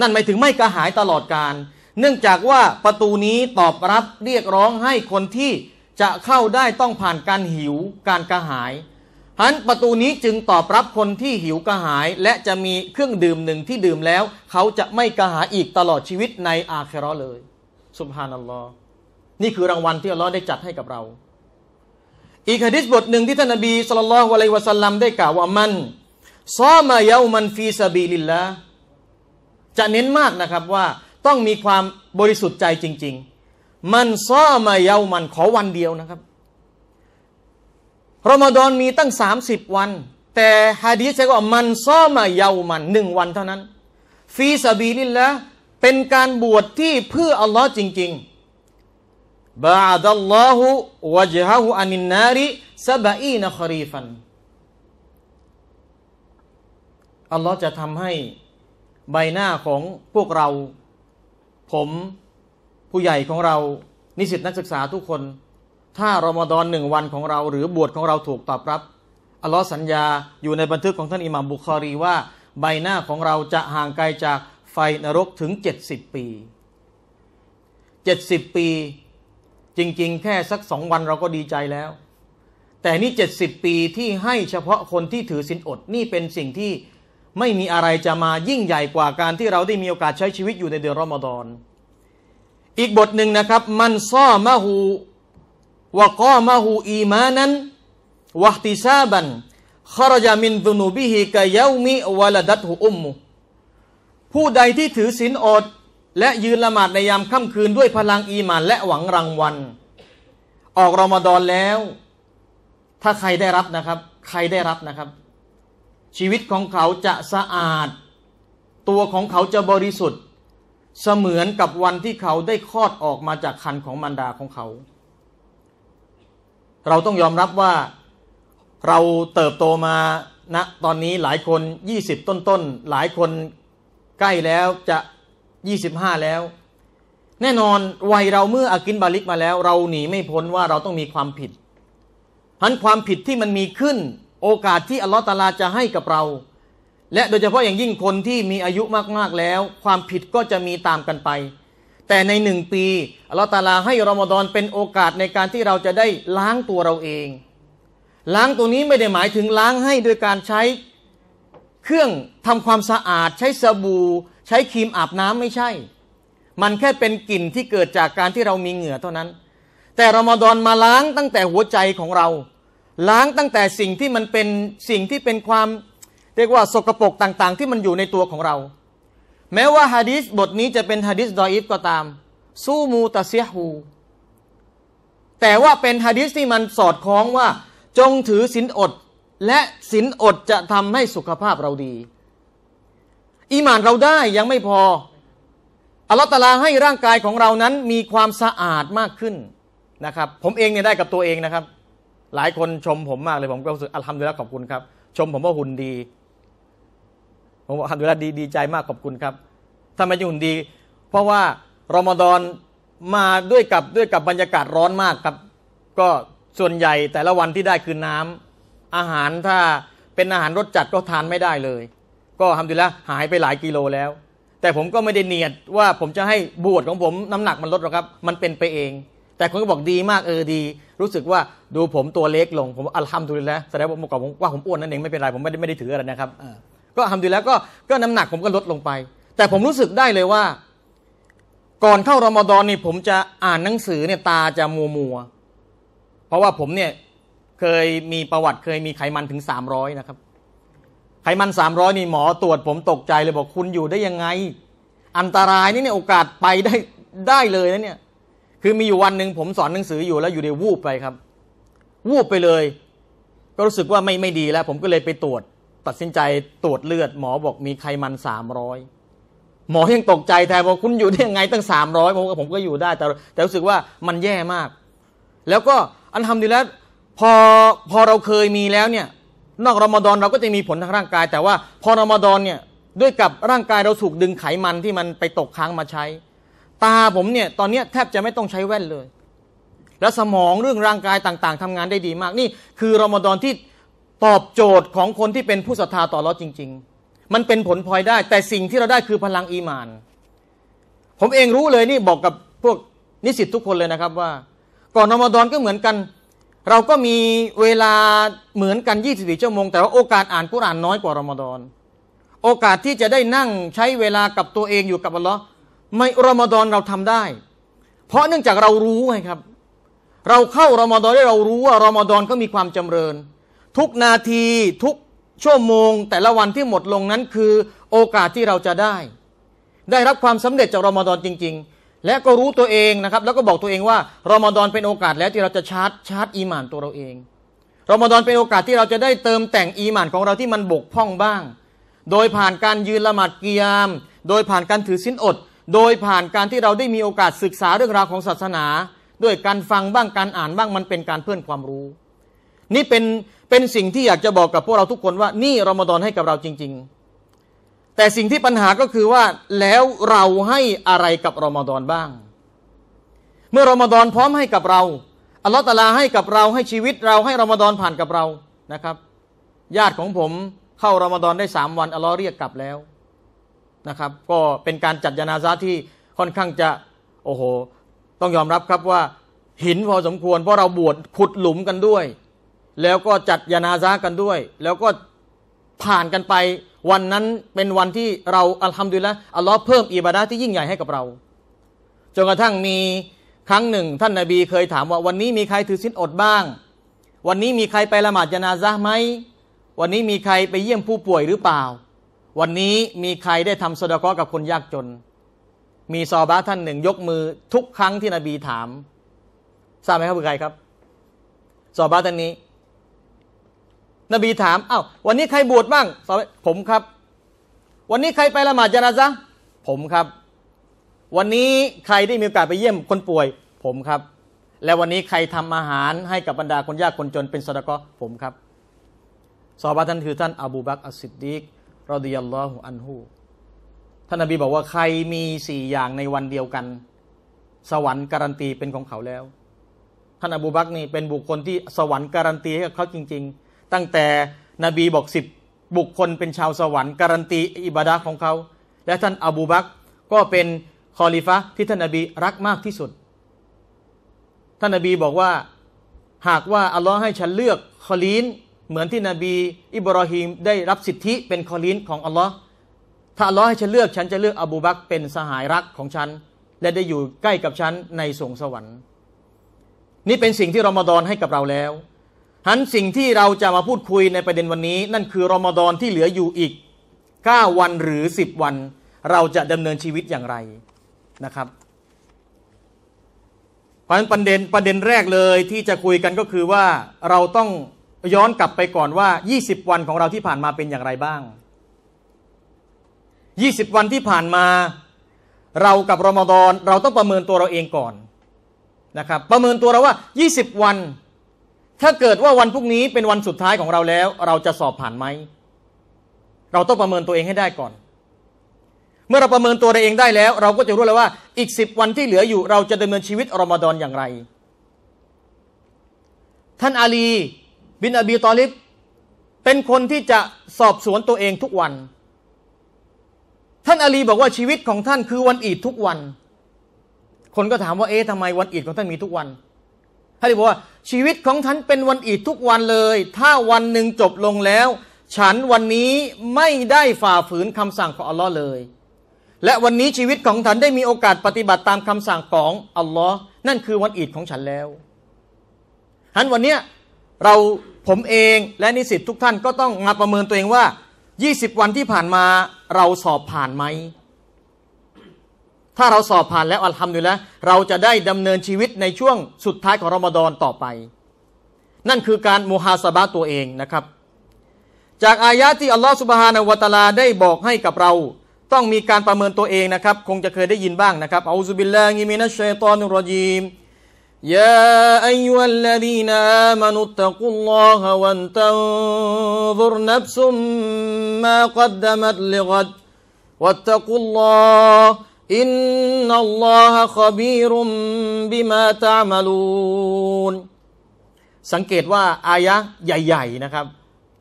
นั่นหมายถึงไม่กระหายตลอดการเนื่องจากว่าประตูนี้ตอบรับเรียกร้องให้คนที่จะเข้าได้ต้องผ่านการหิวการกระหายหันประตูนี้จึงตอบรับคนที่หิวกระหาย และจะมีเครื่องดื่มหนึ่งที่ดื่มแล้ว เขาจะไม่กระหายอีกตลอดชีวิตในอาคราเลยสุบฮานัลลอฮ์นี่คือรางวัลที่อัลลอฮ์ได้จัดให้กับเรา อีกฮะดิษบทหนึ่งที่ท่านนบีสุลตลลอละอะลัยวะสัลลัมได้กล่าวว่ามันซอมายามันฟีซาบีลิลละ จะเน้นมากนะครับว่าต้องมีความบริสุทธิ์ใจจริงๆ มันซ้อมาเยามันขอวันเดียวนะครับรอมฎอนมีตั้ง 30 วัน แต่ฮะดีษใช้ว่า มันซ้อมาเยามันหนึ่งวันเท่านั้น ฟีสบีลิลละเป็นการบวชที่เพื่อ อัลลอฮ์จริงๆ บาดัลลอฮุวะจฮะฮุอานินนาริสาบอีนครีฟัน อัลลอฮ์จะทำให้ใบหน้าของพวกเราผมผู้ใหญ่ของเรานิสิตนักศึกษาทุกคน ถ้ารอมฎอนหนึ่งวันของเราหรือบวชของเราถูกตอบรับ อัลลอฮ์สัญญาอยู่ในบันทึกของท่านอิหม่ามบุคอรีว่า ใบหน้าของเราจะห่างไกลจากไฟนรกถึง 70 ปี 70 ปี จริงๆ แค่สักสองวันเราก็ดีใจแล้ว แต่นี่ 70 ปีที่ให้เฉพาะคนที่ถือศีลอดนี่เป็นสิ่งที่ไม่มีอะไรจะมายิ่งใหญ่กว่าการที่เราได้มีโอกาสใช้ชีวิตอยู่ในเดือนรอมฎอน อีกบทหนึ่งนะครับ มันซ้อมะฮูวะกอมะฮูอีมานัน วะติซาบันขรจามินดุนูบิฮิกะยามิวะลดัตหุอุมมุผู้ใดที่ถือศีลอด และยืนละหมาดในยามค่ำคืนด้วยพลังอีมาน และหวังรางวัลออกรอมฎอนแล้ว ถ้าใครได้รับนะครับ ใครได้รับนะครับชีวิตของเขาจะสะอาด ตัวของเขาจะบริสุทธิ์เสมือนกับวันที่เขาได้คลอดออกมาจากคันของมารดาของเขา เราต้องยอมรับว่าเราเติบโตมาณนะตอนนี้หลายคน 20 ต้นๆหลายคนใกล้แล้ว จะ25 แล้ว แน่นอนวัยเราเมื่ออากินบาลิกมาแล้ว เราหนีไม่พ้นว่าเราต้องมีความผิดพันความผิดที่มันมีขึ้นโอกาสที่อัลลอฮฺตาลาจะให้กับเรา และโดยเฉพาะอย่างยิ่งคนที่มีอายุมากๆแล้ว ความผิดก็จะมีตามกันไป แต่ในหนึ่งปีอัลลอฮฺตาลาให้รอมฎอนเป็นโอกาสในการที่เราจะได้ล้างตัวเราเอง ล้างตัวนี้ไม่ได้หมายถึงล้างให้โดยการใช้เครื่องทำความสะอาด ใช้สบู่ใช้ครีมอาบน้ำไม่ใช่ มันแค่เป็นกลิ่นที่เกิดจากการที่เรามีเหงื่อเท่านั้น แต่รอมฎอนมาล้างตั้งแต่หัวใจของเราล้างตั้งแต่สิ่งที่มันเป็นสิ่งที่เป็นความ เรียกว่าสกปรกต่างๆที่มันอยู่ในตัวของเรา แม้ว่าฮะดิษบทนี้จะเป็นฮะดิษดออิฟก็ตามสู้มูตะเซียฮูแต่ว่าเป็นฮะดิษที่มันสอดคล้องว่า จงถือศีลอด และศีลอดจะทำให้สุขภาพเราดี อีมานเราได้ยังไม่พออัลลอฮฺตาลาให้ร่างกายของเรานั้นมีความสะอาดมากขึ้นนะครับ ผมเองเนี่ยได้กับตัวเองนะครับหลายคนชมผมมากเลย ผมก็รู้สึกอัลฮดีแล้วขอบคุณครับ ชมผมว่าหุ่นดี ผมอกทำดีแล้วดีดีใจมากขอบคุณครับทำไมจะหุ่นดี เพราะว่ารอมฎอนมาด้วยกับด้วยกับบรรยากาศร้อนมากครับ ก็ส่วนใหญ่แต่ละวันที่ได้คือน้ำ อาหารถ้าเป็นอาหารรสจัดก็ทานไม่ได้เลย ก็ทำดีแล้วหายไปหลายกิโลแล้ว แต่ผมก็ไม่ได้เนียดว่าผมจะให้บวชของผมน้ำหนักมันลดหรอกครับ มันเป็นไปเองแต่คนก็บอกดีมาก เออดี รู้สึกว่าดูผมตัวเล็กลงผมอัลฮัมดุลิลละแสดงว่าเมื่อก่อนผมว่าผมอ้วนนั่นเองไม่เป็นไรผมไม่ได้ไม่ได้ถืออะไรนะครับก็ทำดีแล้วก็ก็น้ำหนักผมก็ลดลงไป แต่ผมรู้สึกได้เลยว่า ก่อนเข้ารอมฎอนนี่ผมจะอ่านหนังสือเนี่ยตาจะมัวมัวเพราะว่าผมเนี่ยเคยมีประวัติเคยมีไขมันถึงสามร้อยนะครับ ไขมันสามร้อยนี่หมอตรวจผมตกใจเลยบอกคุณอยู่ได้ยังไง อันตรายนี่เนี่ยโอกาสไปได้ได้เลยนะเนี่ยคือมีอยู่วันหนึ่งผมสอนหนังสืออยู่แล้วอยู่เดียววูบไปครับ วูบไปเลย ก็รู้สึกว่าไม่ไม่ดีแล้ว ผมก็เลยไปตรวจ ตัดสินใจตรวจเลือดหมอบอกมีไขมันสามร้อยหมอยังตกใจแทนบอกคุณอยู่ได้ยังไง ตั้งสามร้อยผมกผมก็อยู่ได้ แต่แต่รู้สึกว่ามันแย่มาก แล้วก็อันทำดีแล้วพอพอเราเคยมีแล้วเนี่ย นอกรอมฎอนเราก็จะมีผลทางร่างกาย แต่ว่าพอรอมฎอนเนี่ย ด้วยกับร่างกายเราถูกดึงไขมันที่มันไปตกค้างมาใช้ตาผมเนี่ยตอนนี้แทบจะไม่ต้องใช้แว่นเลย และสมองเรื่องร่างกายต่างๆ ทำงานได้ดีมากนี่คือรอมฎอนที่ตอบโจทย์ของคนที่เป็นผู้ศรัทธาต่อรอจริงๆ มันเป็นผลพลอยได้ แต่สิ่งที่เราได้คือพลังอีมาน ผมเองรู้เลยนี่บอกกับพวกนิสิตทุกคนเลยนะครับว่า ก่อนรอมฎอนก็เหมือนกัน เราก็มีเวลาเหมือนกัน24ชั่วโมงแต่ว่าโอกาสอ่านกุรานน้อยกว่ารอมฎอนโอกาสที่จะได้นั่งใช้เวลากับตัวเองอยู่กับอัลลอฮ์ในรอมฎอนเราทำได้ เพราะเนื่องจากเรารู้ไงครับ เราเข้ารอมฎอนได้เรารู้ว่า รอมฎอนก็มีความจำเริญ ทุกนาทีทุกชั่วโมงแต่ละวันที่หมดลงนั้นคือโอกาสที่เราจะได้ ได้รับความสำเร็จจากรอมฎอนจริง ๆ และก็รู้ตัวเองนะครับ แล้วก็บอกตัวเองว่ารอมฎอนเป็นโอกาสแล้วที่เราจะชาร์จชาร์จอีหมานตัวเราเองรอมฎอนเป็นโอกาสที่เราจะได้เติมแต่งอีหมานของเราที่มันบกพร่องบ้าง โดยผ่านการยืนละหมาดกิยาม โดยผ่านการถือศีลอดโดยผ่านการที่เราได้มีโอกาสศึกษาเรื่องราวของศาสนา ด้วยการฟังบ้างการอ่านบ้างมันเป็นการเพิ่มความรู้ นี่เป็นเป็นสิ่งที่อยากจะบอกกับพวกเราทุกคนว่า นี่รอมฎอนให้กับเราจริงๆ แต่สิ่งที่ปัญหาก็คือว่าแล้วเราให้อะไรกับรอมฎอนบ้าง เมื่อรอมฎอนพร้อมให้กับเราอัลลอฮฺตาลาให้กับเราให้ชีวิตเรา ให้รอมฎอนผ่านกับเรานะครับญาติของผมเข้ารอมฎอนได้สามวันอัลลอฮ์เรียกกลับแล้วนะครับก็เป็นการจัดยานาซาที่ค่อนข้างจะ โอ้โห ต้องยอมรับครับว่าหินพอสมควรเพราะเราบวชขุดหลุมกันด้วย แล้วก็จัดยานาซากันด้วย แล้วก็ผ่านกันไปวันนั้นเป็นวันที่เราอัลฮัมดุลิละอัลลอฮ์เพิ่มอิบาดาที่ยิ่งใหญ่ให้กับเรา จนกระทั่งมีครั้งหนึ่งท่านนาบีเคยถามว่า วันนี้มีใครถือสินอดบ้าง วันนี้มีใครไปละหมาดยานาซาไหมวันนี้มีใครไปเยี่ยมผู้ป่วยหรือเปล่าวันนี้มีใครได้ทำสดกะกับคนยากจน มีซอบาท่านหนึ่งยกมือทุกครั้งที่นบีถามทราบไหมครับคือใครครับซอบาท่านนี้ นบีถามอา้าววันนี้ใครบวชบ้างผมครับ วันนี้ใครไปละหมาดจานาซะผมครับ วันนี้ใครได้มีโอกาสไปเยี่ยมคนป่วย ผมครับ แล้วันนี้ใครทำอาหารให้กับบรรดาคนยาก คนจนเป็นสดกะผมครับ ซอบาท่านคือท่านอบูบักอัสซิดดีกรดิยัลลอฮุอันฮูท่านนบีบอกว่าใครมีสี่อย่างในวันเดียวกัน สวรรค์การันตี เป็นของเขาแล้ว ท่านอบูบักนี่ เป็นบุคคลที่สวรรค์การันตีให้กับเขาจริง ๆ ตั้งแต่นบีบอกสิบบุคคลเป็นชาวสวรรค์การันตีอิบาดะของเขา และ ท่านอบูบักก็เป็นคอลิฟะที่ท่านนบีรักมากที่สุด ท่านนบีบอกว่าหากว่าอัลลอฮ์ให้ฉันเลือกคอลีนเหมือนที่นบี อิบราฮิมได้รับสิทธิเป็นคอลินของอัลลอฮ์ถ้าอัลลอฮ์ให้ฉันเลือกฉันจะเลือกอบูบักเป็นสหายรักของฉัน และได้อยู่ใกล้กับฉันในสวงสวรรค์ นี่เป็นสิ่งที่รอมฎอนให้กับเราแล้วหันสิ่งที่เราจะมาพูดคุยในประเด็นวันนี้ นั่นคือรอมฎอนที่เหลืออยู่อีก 9 วันหรือ 10วัน เราจะดำเนินชีวิตอย่างไรนะครับ เพราะฉะนั้นประเด็นประเด็นแรกเลยที่จะคุยกันก็คือว่าเราต้องย้อนกลับไปก่อนว่า 20 วันของเราที่ผ่านมาเป็นอย่างไรบ้าง 20 วันที่ผ่านมา เรากับรอมฎอน เราต้องประเมินตัวเราเองก่อนนะครับ ประเมินตัวเราว่า 20 วัน ถ้าเกิดว่าวันพรุ่งนี้เป็นวันสุดท้ายของเราแล้ว เราจะสอบผ่านไหม เราต้องประเมินตัวเองให้ได้ก่อน เมื่อเราประเมินตัวเราเองได้แล้ว เราก็จะรู้แล้วว่าอีก 10 วันที่เหลืออยู่ เราจะดำเนินชีวิตรอมฎอนอย่างไร ท่านอาลีบินอบีตอลิบเป็นคนที่จะสอบสวนตัวเองทุกวัน ท่านอาลีบอกว่าชีวิตของท่านคือวันอีดทุกวัน คนก็ถามว่า เอ๊ะทำไมวันอีดของท่านมีทุกวันท่านบอกว่า ชีวิตของท่านเป็นวันอีดทุกวันเลย ถ้าวันหนึ่งจบลงแล้ว ฉันวันนี้ไม่ได้ฝ่าฝืนคำสั่งของอัลลอฮ์เลย และวันนี้ชีวิตของท่านได้มีโอกาสปฏิบัติตามคำสั่งของอัลลอฮ์นั่นคือวันอีดของฉันแล้วฉันวันเนี้ยเราผมเองและนิสิตทุกท่านก็ต้องมาประเมินตัวเองว่า 20 วันที่ผ่านมาเราสอบผ่านไหม ถ้าเราสอบผ่านแล้วอัลฮัมดุลิละเราจะได้ดำเนินชีวิตในช่วงสุดท้ายของรอมฎอนต่อไป นั่นคือการมูฮาสบะตัวเองนะครับ จากอายะที่อัลลอฮฺสุบฮานาวตาลาได้บอกให้กับเรา ต้องมีการประเมินตัวเองนะครับ คงจะเคยได้ยินบ้างนะครับอูซุบิลลาฮิมินัชชัยตอนุรจีม يا أيها الذين آمنوا اتقوا الله و ا ن ت ظ ر نفس ما قدمت لغد واتقوا الله إن الله خبير بما تعملون สังเกตว่าอายะใหญ่ๆนะครับ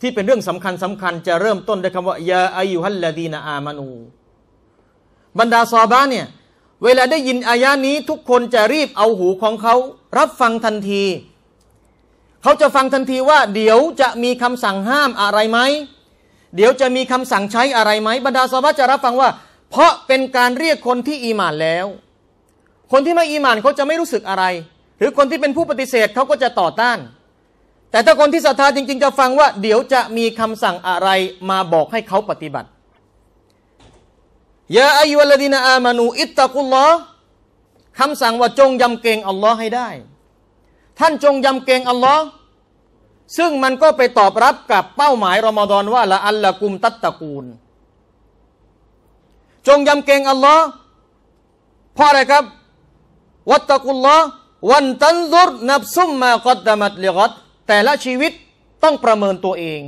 ที่เป็นเรื่องสำคัญสำคัญจะเริ่มต้นด้วยคำว่ายาอายุฮัลลาดีนาอามานูบรรดาซอบ้าเนี่ยเวลาได้ยินอายะนี้ทุกคนจะรีบเอาหูของเขารับฟังทันที เขาจะฟังทันทีว่าเดี๋ยวจะมีคำสั่งห้ามอะไรไหม เดี๋ยวจะมีคำสั่งใช้อะไรไหม บรรดาสาวะจะรับฟังว่าเพราะเป็นการเรียกคนที่อีหมานแล้ว คนที่ไม่อีหมานเขาจะไม่รู้สึกอะไร หรือคนที่เป็นผู้ปฏิเสธเขาก็จะต่อต้าน แต่ถ้าคนที่ศรัทธาจริงๆจะฟังว่าเดี๋ยวจะมีคำสั่งอะไรมาบอกให้เขาปฏิบัติยาอายุลดีนอามานูอิตตะกุลลอคำสั่งว่าจงยำเกรงอัลลอฮ์ให้ได้ ท่านจงยำเกรงอัลลอฮ์ซึ่งมันก็ไปตอบรับกับเป้าหมายรอมฎอนว่า ละอัลละกุมตัตตะกูลจงยำเกรงอัลลอฮ์เพราะอะไรครับ วัตตะกุลลอวันตันซุรนับซุมมากอดดามัดเลกอดแต่ละชีวิตต้องประเมินตัวเอง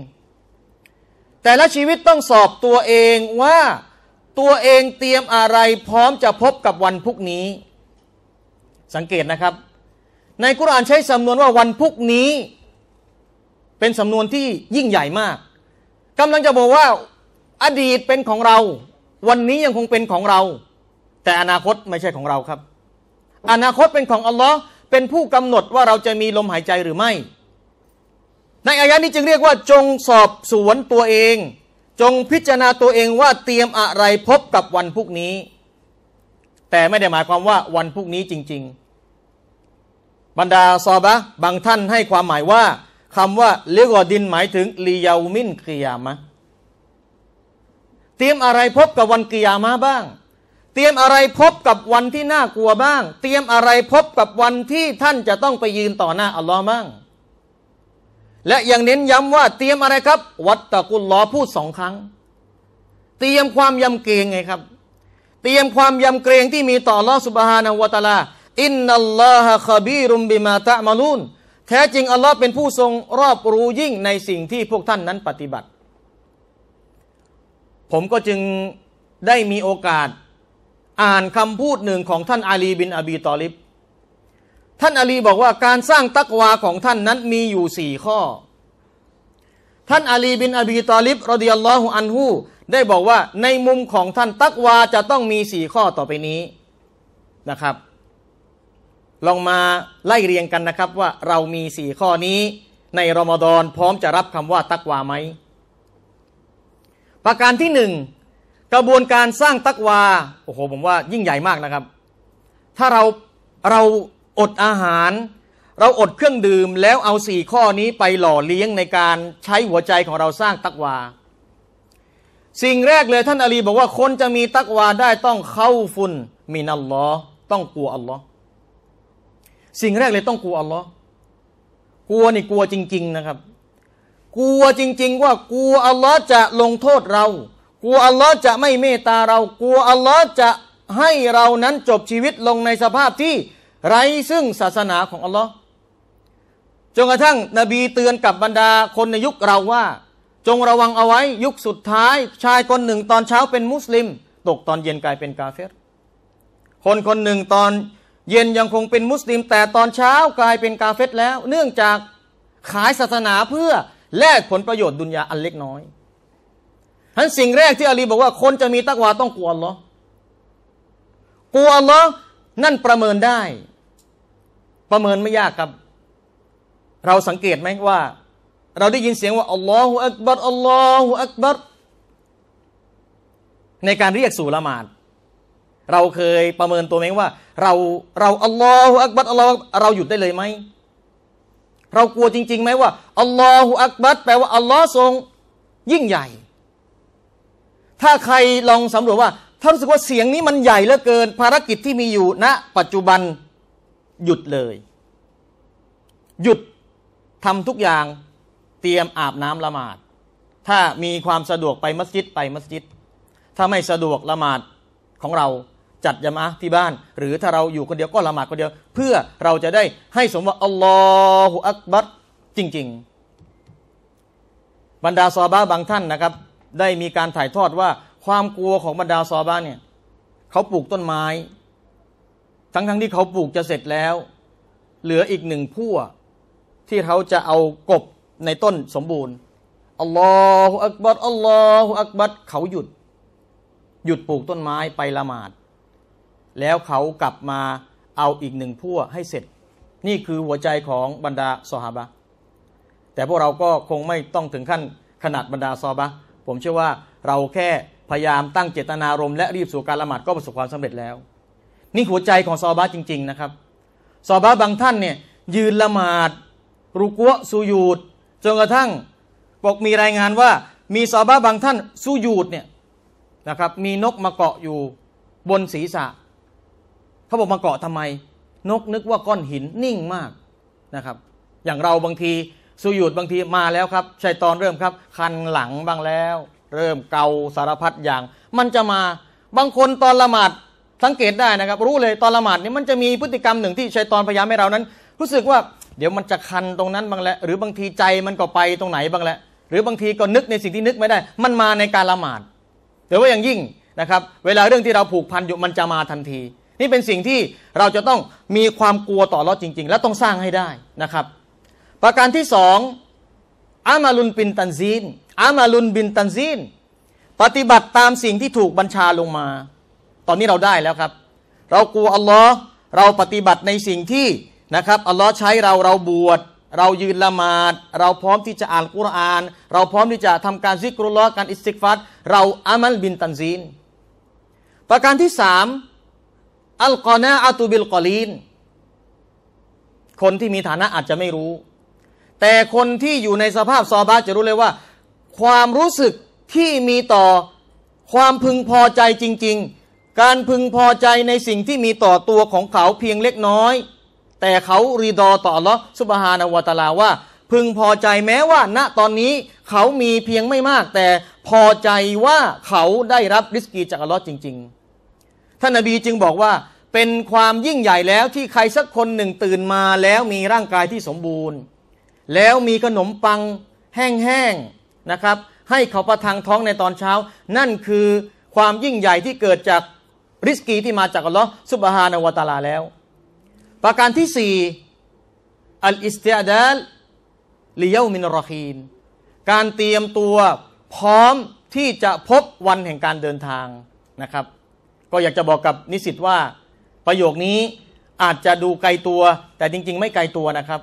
แต่ละชีวิตต้องสอบตัวเองว่าตัวเองเตรียมอะไรพร้อมจะพบกับวันพรุ่งนี้ สังเกตนะครับ ในกุรานใช้สำนวนว่าวันพรุ่งนี้ เป็นสำนวนที่ยิ่งใหญ่มากกำลังจะบอกว่าอดีตเป็นของเรา วันนี้ยังคงเป็นของเรา แต่อนาคตไม่ใช่ของเราครับ อนาคตเป็นของอัลลอฮ์เป็นผู้กำหนดว่าเราจะมีลมหายใจหรือไม่ ในอายะนี้จึงเรียกว่าจงสอบสวนตัวเองจงพิจารณาตัวเองว่าเตรียมอะไรพบกับวันพรุ่งนี้ แต่ไม่ได้หมายความว่าวันพรุ่งนี้จริง ๆ บรรดาซอบะบางท่านให้ความหมายว่าคำว่าเลกอดินหมายถึงลียามินกิยามะเตรียมอะไรพบกับวันกิยามะบ้าง เตรียมอะไรพบกับวันที่น่ากลัวบ้าง เตรียมอะไรพบกับวันที่ท่านจะต้องไปยืนต่อหน้าอัลลอฮ์บ้างและยังเน้นย้ำว่าเตรียมอะไรครับ วัตตะกุลลอพูดสองครั้ง เตรียมความยำเกรงไงครับ เตรียมความยำเกรงที่มีต่อลอสุบฮานาวะตาลาอินนัลลอฮะคบีรุมบิมาตะมาลูนแท้จริงอัลลอฮ์เป็นผู้ทรงรอบรู้ยิ่งในสิ่งที่พวกท่านนั้นปฏิบัติ ผมก็จึงได้มีโอกาส อ่านคำพูดหนึ่งของท่านอาลีบินอบีตอลิบท่านอาลีบอกว่าการสร้างตักวาของท่านนั้นมีอยู่สี่ข้อ ท่านอาลีบินอบีตอลิบรดิยัลลอฮุอันฮูได้บอกว่า ในมุมของท่านตักวาจะต้องมีสี่ข้อต่อไปนี้นะครับ ลองมาไล่เรียงกันนะครับว่าเรามีสี่ข้อนี้ ในรอมฎอนพร้อมจะรับคำว่าตักวาไหม ประการที่หนึ่ง กระบวนการสร้างตักวาโอ้โหผมว่ายิ่งใหญ่มากนะครับ ถ้าเราเราอดอาหารเราอดเครื่องดื่มแล้วเอาสี่ข้อนี้ไปหล่อเลี้ยงในการใช้หัวใจของเราสร้างตักวา สิ่งแรกเลยท่านอาลีบอกว่าคนจะมีตักวาได้ต้องเข้าฟุนมีนัลลอต้องกลัวอัลลอฮ์สิ่งแรกเลยต้องกลัวอัลลอฮ์กลัวนี่กลัวจริงๆนะครับ กลัวจริงๆว่า กลัวอัลลอฮ์จะลงโทษเรากลัวอัลลอฮ์จะไม่เมตตาเรากลัวอัลลอฮ์จะให้เรานั้นจบชีวิตลงในสภาพที่ไรซึ่งศาสนาของอัลลอฮ์จนกระทั่งนบีเตือนกับบรรดาคนในยุคเราว่า จงระวังเอาไว้ยุคสุดท้าย ชายคนหนึ่งตอนเช้าเป็นมุสลิม ตกตอนเย็นกลายเป็นกาเฟรคนคนหนึ่งตอนเย็นยังคงเป็นมุสลิมแต่ตอนเช้ากลายเป็นกาเฟรแล้ว เนื่องจากขายศาสนาเพื่อแลกผลประโยชน์ดุนยาอันเล็กน้อย ทั้นสิ่งแรกที่อาลีบอกว่า คนจะมีตักวาต้องกลัวหรอกลัวหรอนั่นประเมินได้ประเมินไม่ยากครับ เราสังเกตไหมว่าเราได้ยินเสียงว่า อัลลอฮฺอักบัรอัลลอฮฺอักบัรในการเรียกสู่ละหมาด เราเคยประเมินตัวเองว่าเราเรา อัลลอฮฺอักบัรอัลลอฮฺเราหยุดได้เลยไหมเรากลัวจริงๆไหมว่า อัลลอฮฺอักบัรแปลว่าอัลลอฮ์ทรงยิ่งใหญ่ ถ้าใครลองสำรวจว่า ถ้ารู้สึกว่าเสียงนี้มันใหญ่เหลือเกินภารกิจที่มีอยู่ณนะปัจจุบันหยุดเลย หยุดทำทุกอย่างเตรียมอาบน้ำละหมาดถ้ามีความสะดวกไปมัสยิดไปมัสยิด ถ้าไม่สะดวกละหมาดของเราจัดยามะที่บ้าน หรือถ้าเราอยู่คนเดียวก็ละหมาดคนเดียว เพื่อเราจะได้ให้สมว่าอัลลอฮฺอักบัรจริงๆ บรรดาซอบาบางท่านนะครับ ได้มีการถ่ายทอดว่าความกลัวของบรรดาซอบาเนี่ยเขาปลูกต้นไม้ทั้งทั้งที่เขาปลูกจะเสร็จแล้ว เหลืออีกหนึ่งพั่วที่เขาจะเอากบในต้นสมบูรณ์อัลลอฮฺอักบัดอัลลอฮฺอักบัดเขาหยุดหยุดปลูกต้นไม้ไปละหมาด แล้วเขากลับมาเอาอีกหนึ่งพั่วให้เสร็จ นี่คือหัวใจของบรรดาสฮาบะ แต่พวกเราก็คงไม่ต้องถึงขั้นขนาดบรรดาซอบะ ผมเชื่อว่าเราแค่พยายามตั้งเจตนารมณ์และรีบสู่การละหมาดก็ประสบความสำเร็จแล้วนี่หัวใจของซอบาจริงๆนะครับ ซอบาบางท่านเนี่ยยืนละหมาดรุกัวสูยูดจนกระทั่งบอกมีรายงานว่า มีซอบาบางท่านสูยูดเนี่ยนะครับ มีนกมาเกาะอยู่บนศีรษะเขาบอกมาเกาะทำไม นกนึกว่าก้อนหินนิ่งมากนะครับ อย่างเราบางทีสูยูดบางทีมาแล้วครับชัยตอนเริ่มครับ คันหลังบ้างแล้ว เริ่มเกาสารพัดอย่าง มันจะมาบางคนตอนละหมาดสังเกตได้นะครับ รู้เลยตอนละหมาดนี่มันจะมีพฤติกรรมหนึ่งที่ชัยตอนพยายามให้เรานั้น รู้สึกว่าเดี๋ยวมันจะคันตรงนั้นบ้างแหละหรือบางทีใจมันก็ไปตรงไหนบ้างแหละหรือบางทีก็นึกในสิ่งที่นึกไม่ได้ มันมาในการละหมาดหรือว่าอย่างยิ่งนะครับ เวลาเรื่องที่เราผูกพันอยู่มันจะมาทันที นี่เป็นสิ่งที่เราจะต้องมีความกลัวต่อรอดจริง ๆ และต้องสร้างให้ได้นะครับ ประการที่สองอามาลุนบินตันซีน อามาลุนบินตันซีน ปฏิบัติตามสิ่งที่ถูกบัญชาลงมาตอนนี้เราได้แล้วครับ เรากลัวอัลลอฮ์เราปฏิบัติในสิ่งที่นะครับอัลลอฮ์ใช้เรา เราบวช เรายืนละหมาด เราพร้อมที่จะอ่านกุรอาน เราพร้อมที่จะทำการซิกรุลลอ์การอิสติกฟัตเราอามัลบินตันซีนประการที่สามอัลกอนาอัตุบิลกอลีนคนที่มีฐานะอาจจะไม่รู้ แต่คนที่อยู่ในสภาพซอบาจะรู้เลยว่า ความรู้สึกที่มีต่อความพึงพอใจจริงการพึงพอใจในสิ่งที่มีต่อตัวของเขาเพียงเล็กน้อย แต่เขารีดอต่อละสุบฮานาวตาลาว่า พึงพอใจแม้ว่า ณตอนนี้เขามีเพียงไม่มาก แต่พอใจว่าเขาได้รับริสกีจากอัลลอฮ์จริงๆ ท่านนบีจึงบอกว่าเป็นความยิ่งใหญ่แล้วที่ใครสักคนหนึ่งตื่นมาแล้วมีร่างกายที่สมบูรณ์ แล้วมีขนมปังแห้งๆนะครับ ให้เขาประทังท้องในตอนเช้า นั่นคือความยิ่งใหญ่ที่เกิดจากริสกีที่มาจากอัลลอฮ์สุบฮานาวตาลาแล้ว ประการที่สี่อัลอิสติอาดัลลิยามินรอฮีน การเตรียมตัวพร้อมที่จะพบวันแห่งการเดินทางนะครับ ก็อยากจะบอกกับนิสิตว่า ประโยคนี้อาจจะดูไกลตัว แต่จริงๆ ไม่ไกลตัวนะครับ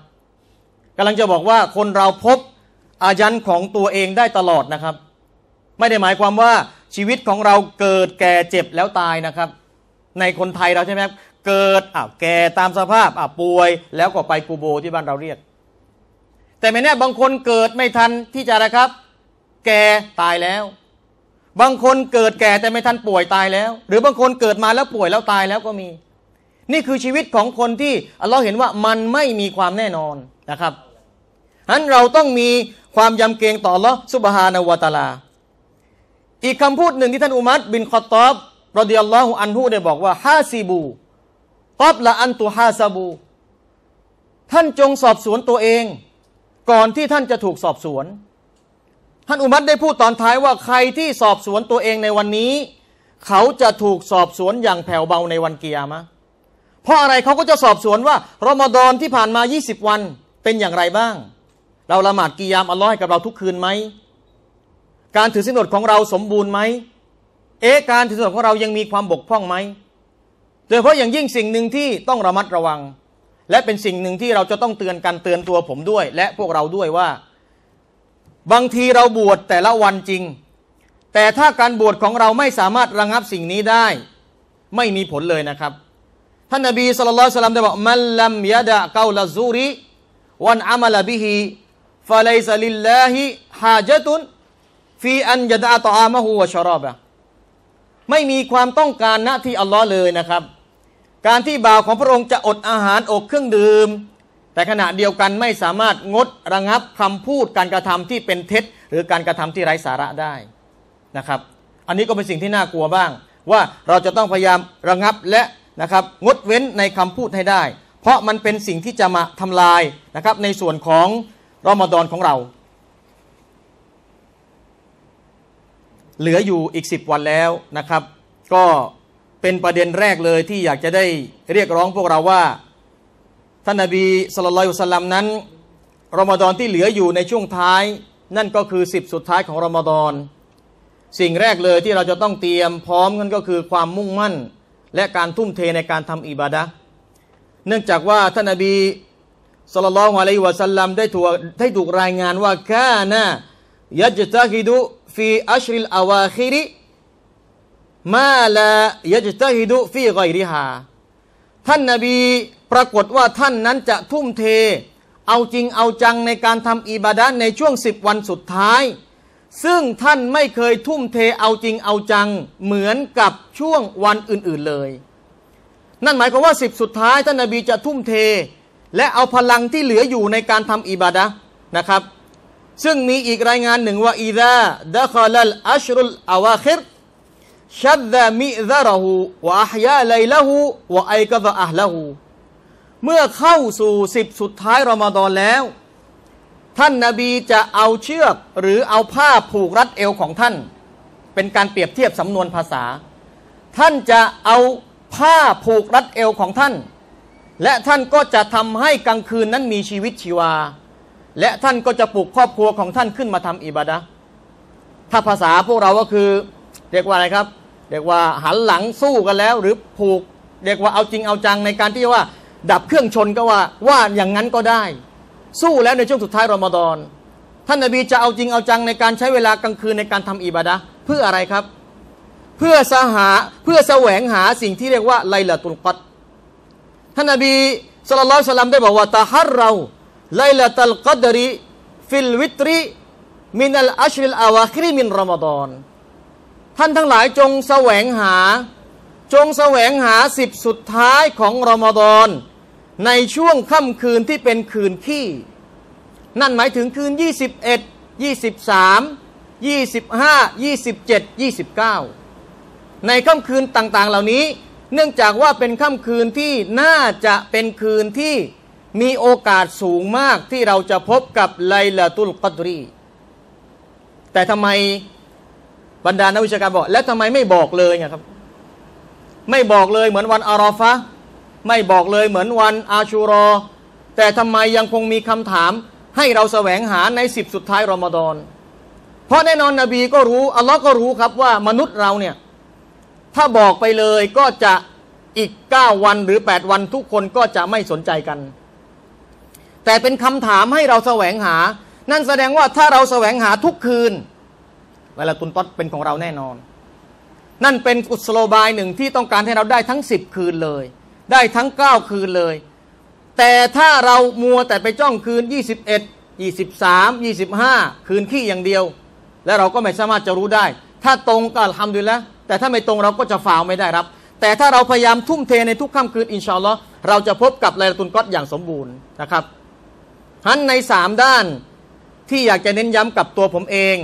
กำลังจะบอกว่าคนเราพบอายันของตัวเองได้ตลอดนะครับไม่ได้หมายความว่าชีวิตของเราเกิดแก่เจ็บแล้วตายนะครับ ในคนไทยเราใช่ไหมเกิดอ่าแก่ตามสภาพอ่าป่วย แล้วก็ไปกูโบที่บ้านเราเรียก แต่ไม่แน่บางคนเกิดไม่ทันที่จะนะครับ แก่ตายแล้ว บางคนเกิดแก่แต่ไม่ทันป่วยตายแล้ว หรือบางคนเกิดมาแล้วป่วยแล้วตายแล้วก็มี นี่คือชีวิตของคนที่เราเห็นว่ามันไม่มีความแน่นอนนะครับฉะนั้นเราต้องมีความยำเกรงต่อละสุบฮานาวตาลาอีกคำพูดหนึ่งที่ท่านอุมัดบินคอตอบรดิยัลลอฮุอันฮูได้บอกว่าฮาซีบูกอบละอันตุฮาซาบู ท่านจงสอบสวนตัวเอง ก่อนที่ท่านจะถูกสอบสวน ท่านอุมัดได้พูดตอนท้ายว่าใครที่สอบสวนตัวเองในวันนี้ เขาจะถูกสอบสวนอย่างแผ่วเบาในวันเกียร์มะเพราะอะไรเขาก็จะสอบสวนว่ารอมฎอนที่ผ่านมา20วันเป็นอย่างไรบ้าง เราละหมาดกิยามอัลลอฮ์ให้กับเราทุกคืนไหมการถือสินอดของเราสมบูรณ์ไหม เอ๊ะการถือสินอดของเรายังมีความบกพร่องไหมโดยเฉพาะอย่างยิ่งสิ่งหนึ่งที่ต้องระมัดระวัง และเป็นสิ่งหนึ่งที่เราจะต้องเตือนกันเตือนตัวผมด้วย และพวกเราด้วยว่า บางทีเราบวชแต่ละวันจริง แต่ถ้าการบวชของเราไม่สามารถระงับสิ่งนี้ได้ ไม่มีผลเลยนะครับ ท่านนบีสุลต่านสลัมได้บอกมัลลัมยะดะกาลซูริวันอามัลบิฮิฟะไลซลิลลาฮิฮาจตุนฟีอันยดาตออามะฮูวชรอบะไม่มีความต้องการณที่อัลลอฮ์เลยนะครับ การที่บ่าวของพระองค์จะอดอาหารอกเครื่องดื่มแต่ขณะเดียวกันไม่สามารถงดระงับคำพูดการกระทำที่เป็นเท็จ หรือการกระทำที่ไร้สาระได้นะครับ อันนี้ก็เป็นสิ่งที่น่ากลัวบ้าง ว่าเราจะต้องพยายามระงับและนะครับงดเว้นในคำพูดให้ได้ เพราะมันเป็นสิ่งที่จะมาทำลายนะครับในส่วนของรอมฎอนของเราเหลืออยู่อีก10วันแล้วนะครับ ก็เป็นประเด็นแรกเลยที่อยากจะได้เรียกร้องพวกเราว่าท่านนาบีสุลต่านสลัมนั้นรอมฎอนที่เหลืออยู่ในช่วงท้าย นั่นก็คือ10สุดท้ายของรอมฎอนสิ่งแรกเลยที่เราจะต้องเตรียมพร้อมนั่นก็คือความมุ่งมั่นและการทุ่มเทในการทำอิบาดะเนื่องจากว่าท่านนาบีสุลต่านอะลัยวะสัลลัมได้ถูกได้ถูกรายงานว่าคานะยัจตะกิดุฟีอัชริลอาวาคิริมาลายจตฮิดุฟีกริฮาท่านนาบีปรากฏว่าท่านนั้นจะทุ่มเท เอาจริง เอาจัง ในการทำอิบาดะในช่วงสิบวันสุดท้ายซึ่งท่านไม่เคยทุ่มเทเอาจริงเอาจังเหมือนกับช่วงวันอื่น ๆเลย นั่นหมายความว่าสิบสุดท้ายท่านนาบีจะทุ่มเท และเอาพลังที่เหลืออยู่ในการทำอิบาดะนะครับซึ่งมีอีกรายงานหนึ่ง ว่าอีดาดะคอลัลอัชรุลอาวาคิรชัดดะมิซาระหูวะอัฮยาไลละหูวะไอกะดะอัลละหูเมื่อเข้าสู่สิบสุดท้ายรอมฎอนแล้ว ท่านนาบีจะเอาเชือก หรือเอาผ้าผูกรัดเอวของท่าน เป็นการเปรียบเทียบสำนวนภาษา ท่านจะเอาผ้าผูกรัดเอวของท่าน และท่านก็จะทำให้กลางคืนนั้นมีชีวิตชีวาและท่านก็จะปลูกครอบครัวของท่านขึ้นมาทำอิบาดะถ้าภาษาพวกเรา ก็คือ เรียกว่าอะไรครับ เรียกว่าหันหลังสู้กันแล้วหรือผูก เรียกว่าเอาจริงเอาจังในการที่ว่า ดับเครื่องชนก็ว่าว่าอย่างนั้นก็ได้ สู้แล้วในช่วงสุดท้ายรอมฎอน ท่านนบีจะเอาจริงเอาจังในการใช้เวลากลางคืนในการทำอิบาดะเพื่ออะไรครับ เพื่อสหาเพื่อแสวงหาสิ่งที่เรียกว่าไลลาตุลกัด ท่านนบีสุลต่านได้บอกว่าตาฮัรเราไลลาตัลกัดริฟิลวิตรีมินัลอัชริลอาวาคริมินรอมฎอนท่านทั้งหลายจงแสวงหา จงแสวงหาสิบสุดท้ายของรอมฎอนในช่วงค่ำคืนที่เป็นคืนขี้นั่นหมายถึงคืน21 23 25 27 29 ในค่ำคืนต่างๆเหล่านี้ เนื่องจากว่าเป็นค่ำคืนที่น่าจะเป็นคืนที่มีโอกาสสูงมากที่เราจะพบกับไลลาตุลกัตรี แต่ทำไมบรรดานักวิชาการบอกและทำไมไม่บอกเลยเนี่ยครับ ไม่บอกเลยเหมือนวันอารอฟะ ไม่บอกเลยเหมือนวันอาชูรอ แต่ทำไมยังคงมีคำถามให้เราแสวงหาในสิบสุดท้ายรอมฎอน เพราะแน่นอนนบีก็รู้ อัลลอฮ์ก็รู้ครับว่ามนุษย์เราเนี่ย ถ้าบอกไปเลยก็จะอีก 9 วันหรือ 8 วันทุกคนก็จะไม่สนใจกันแต่เป็นคำถามให้เราแสวงหา นั่นแสดงว่าถ้าเราแสวงหาทุกคืน เวลาตุนตอดเป็นของเราแน่นอน นั่นเป็นกุศโลบายหนึ่งที่ต้องการให้เราได้ทั้ง 10 คืนเลย ได้ทั้ง 9 คืนเลย แต่ถ้าเรามัวแต่ไปจ้องคืน 21 23 25 คืนขี้อย่างเดียว และเราก็ไม่สามารถจะรู้ได้ ถ้าตรงก็ทำดูแล้วแต่ถ้าไม่ตรงเราก็จะฝ่าวไม่ได้รับ แต่ถ้าเราพยายามทุ่มเทในทุกค่ำคืนอินชาอัลลอฮ์เราจะพบกับไลลาตุนกอตอย่างสมบูรณ์นะครับฮันในสามด้านที่อยากจะเน้นย้ำกับตัวผมเอง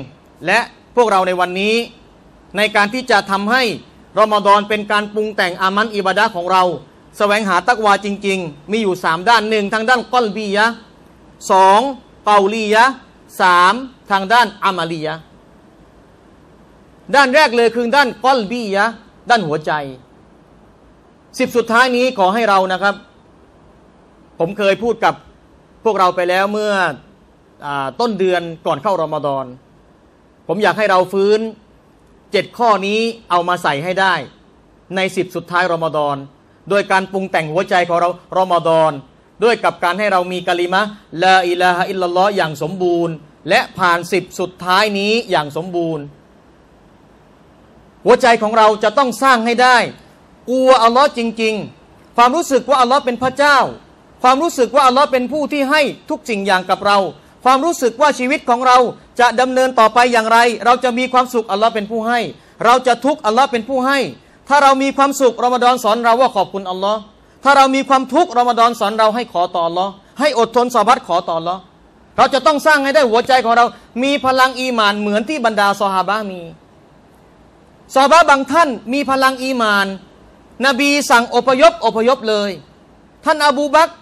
และพวกเราในวันนี้ ในการที่จะทำให้รอมฎอน เป็นการ ปรุงแต่งอามัน อิบาดะของเราสแสวงหา ตักวา จริงๆ มีอยู่ 3 ด้านหนึ่งทางด้านกอลบียะสองเกาลียะสามทางด้านอามาลียะด้านแรกเลยคือด้านกอลบียะด้านหัวใจสิบสุดท้ายนี้ขอให้เรานะครับ ผมเคยพูดกับพวกเราไปแล้วเมื่ออต้นเดือนก่อนเข้ารอมฎอน ผมอยากให้เราฟื้นเจ็ดข้อนี้เอามาใส่ให้ได้ในสิบสุดท้ายรอมฎอนโดยการปรุงแต่งหัวใจของเรารอมฎอนด้วยกับการให้เรามีกะลิมะลาอิลาฮะอิลลอฮ์อย่างสมบูรณ์ และผ่านสิบสุดท้ายนี้อย่างสมบูรณ์ หัวใจของเราจะต้องสร้างให้ได้กลัวอัลลอฮ์จริงๆ ความรู้สึกว่าอัลลอฮ์เป็นพระเจ้าความรู้สึกว่าอัลลอฮ์เป็นผู้ที่ให้ทุกสิ่งอย่างกับเรา ความรู้สึกว่าชีวิตของเรา จะดำเนินต่อไปอย่างไร เราจะมีความสุขอัลลอฮ์เป็นผู้ให้ เราจะทุกข์อัลลอฮ์เป็นผู้ให้ ถ้าเรามีความสุขรอมฎอน สอนเราว่าขอบคุณอัลลอฮ์ถ้าเรามีความทุกข์รอมฎอนสอนเราให้ขอต่ออัลลอฮ์ให้อดทนสอบัดขอต่ออัลลอฮ์เราจะต้องสร้างให้ได้หัวใจของเรา มีพลังอีมานเหมือนที่บรรดาซอฮาบะมีซอฮาบะบางท่านมีพลังอีมาน นบีสั่งอพยพอพยพเลย ท่านอบูบักร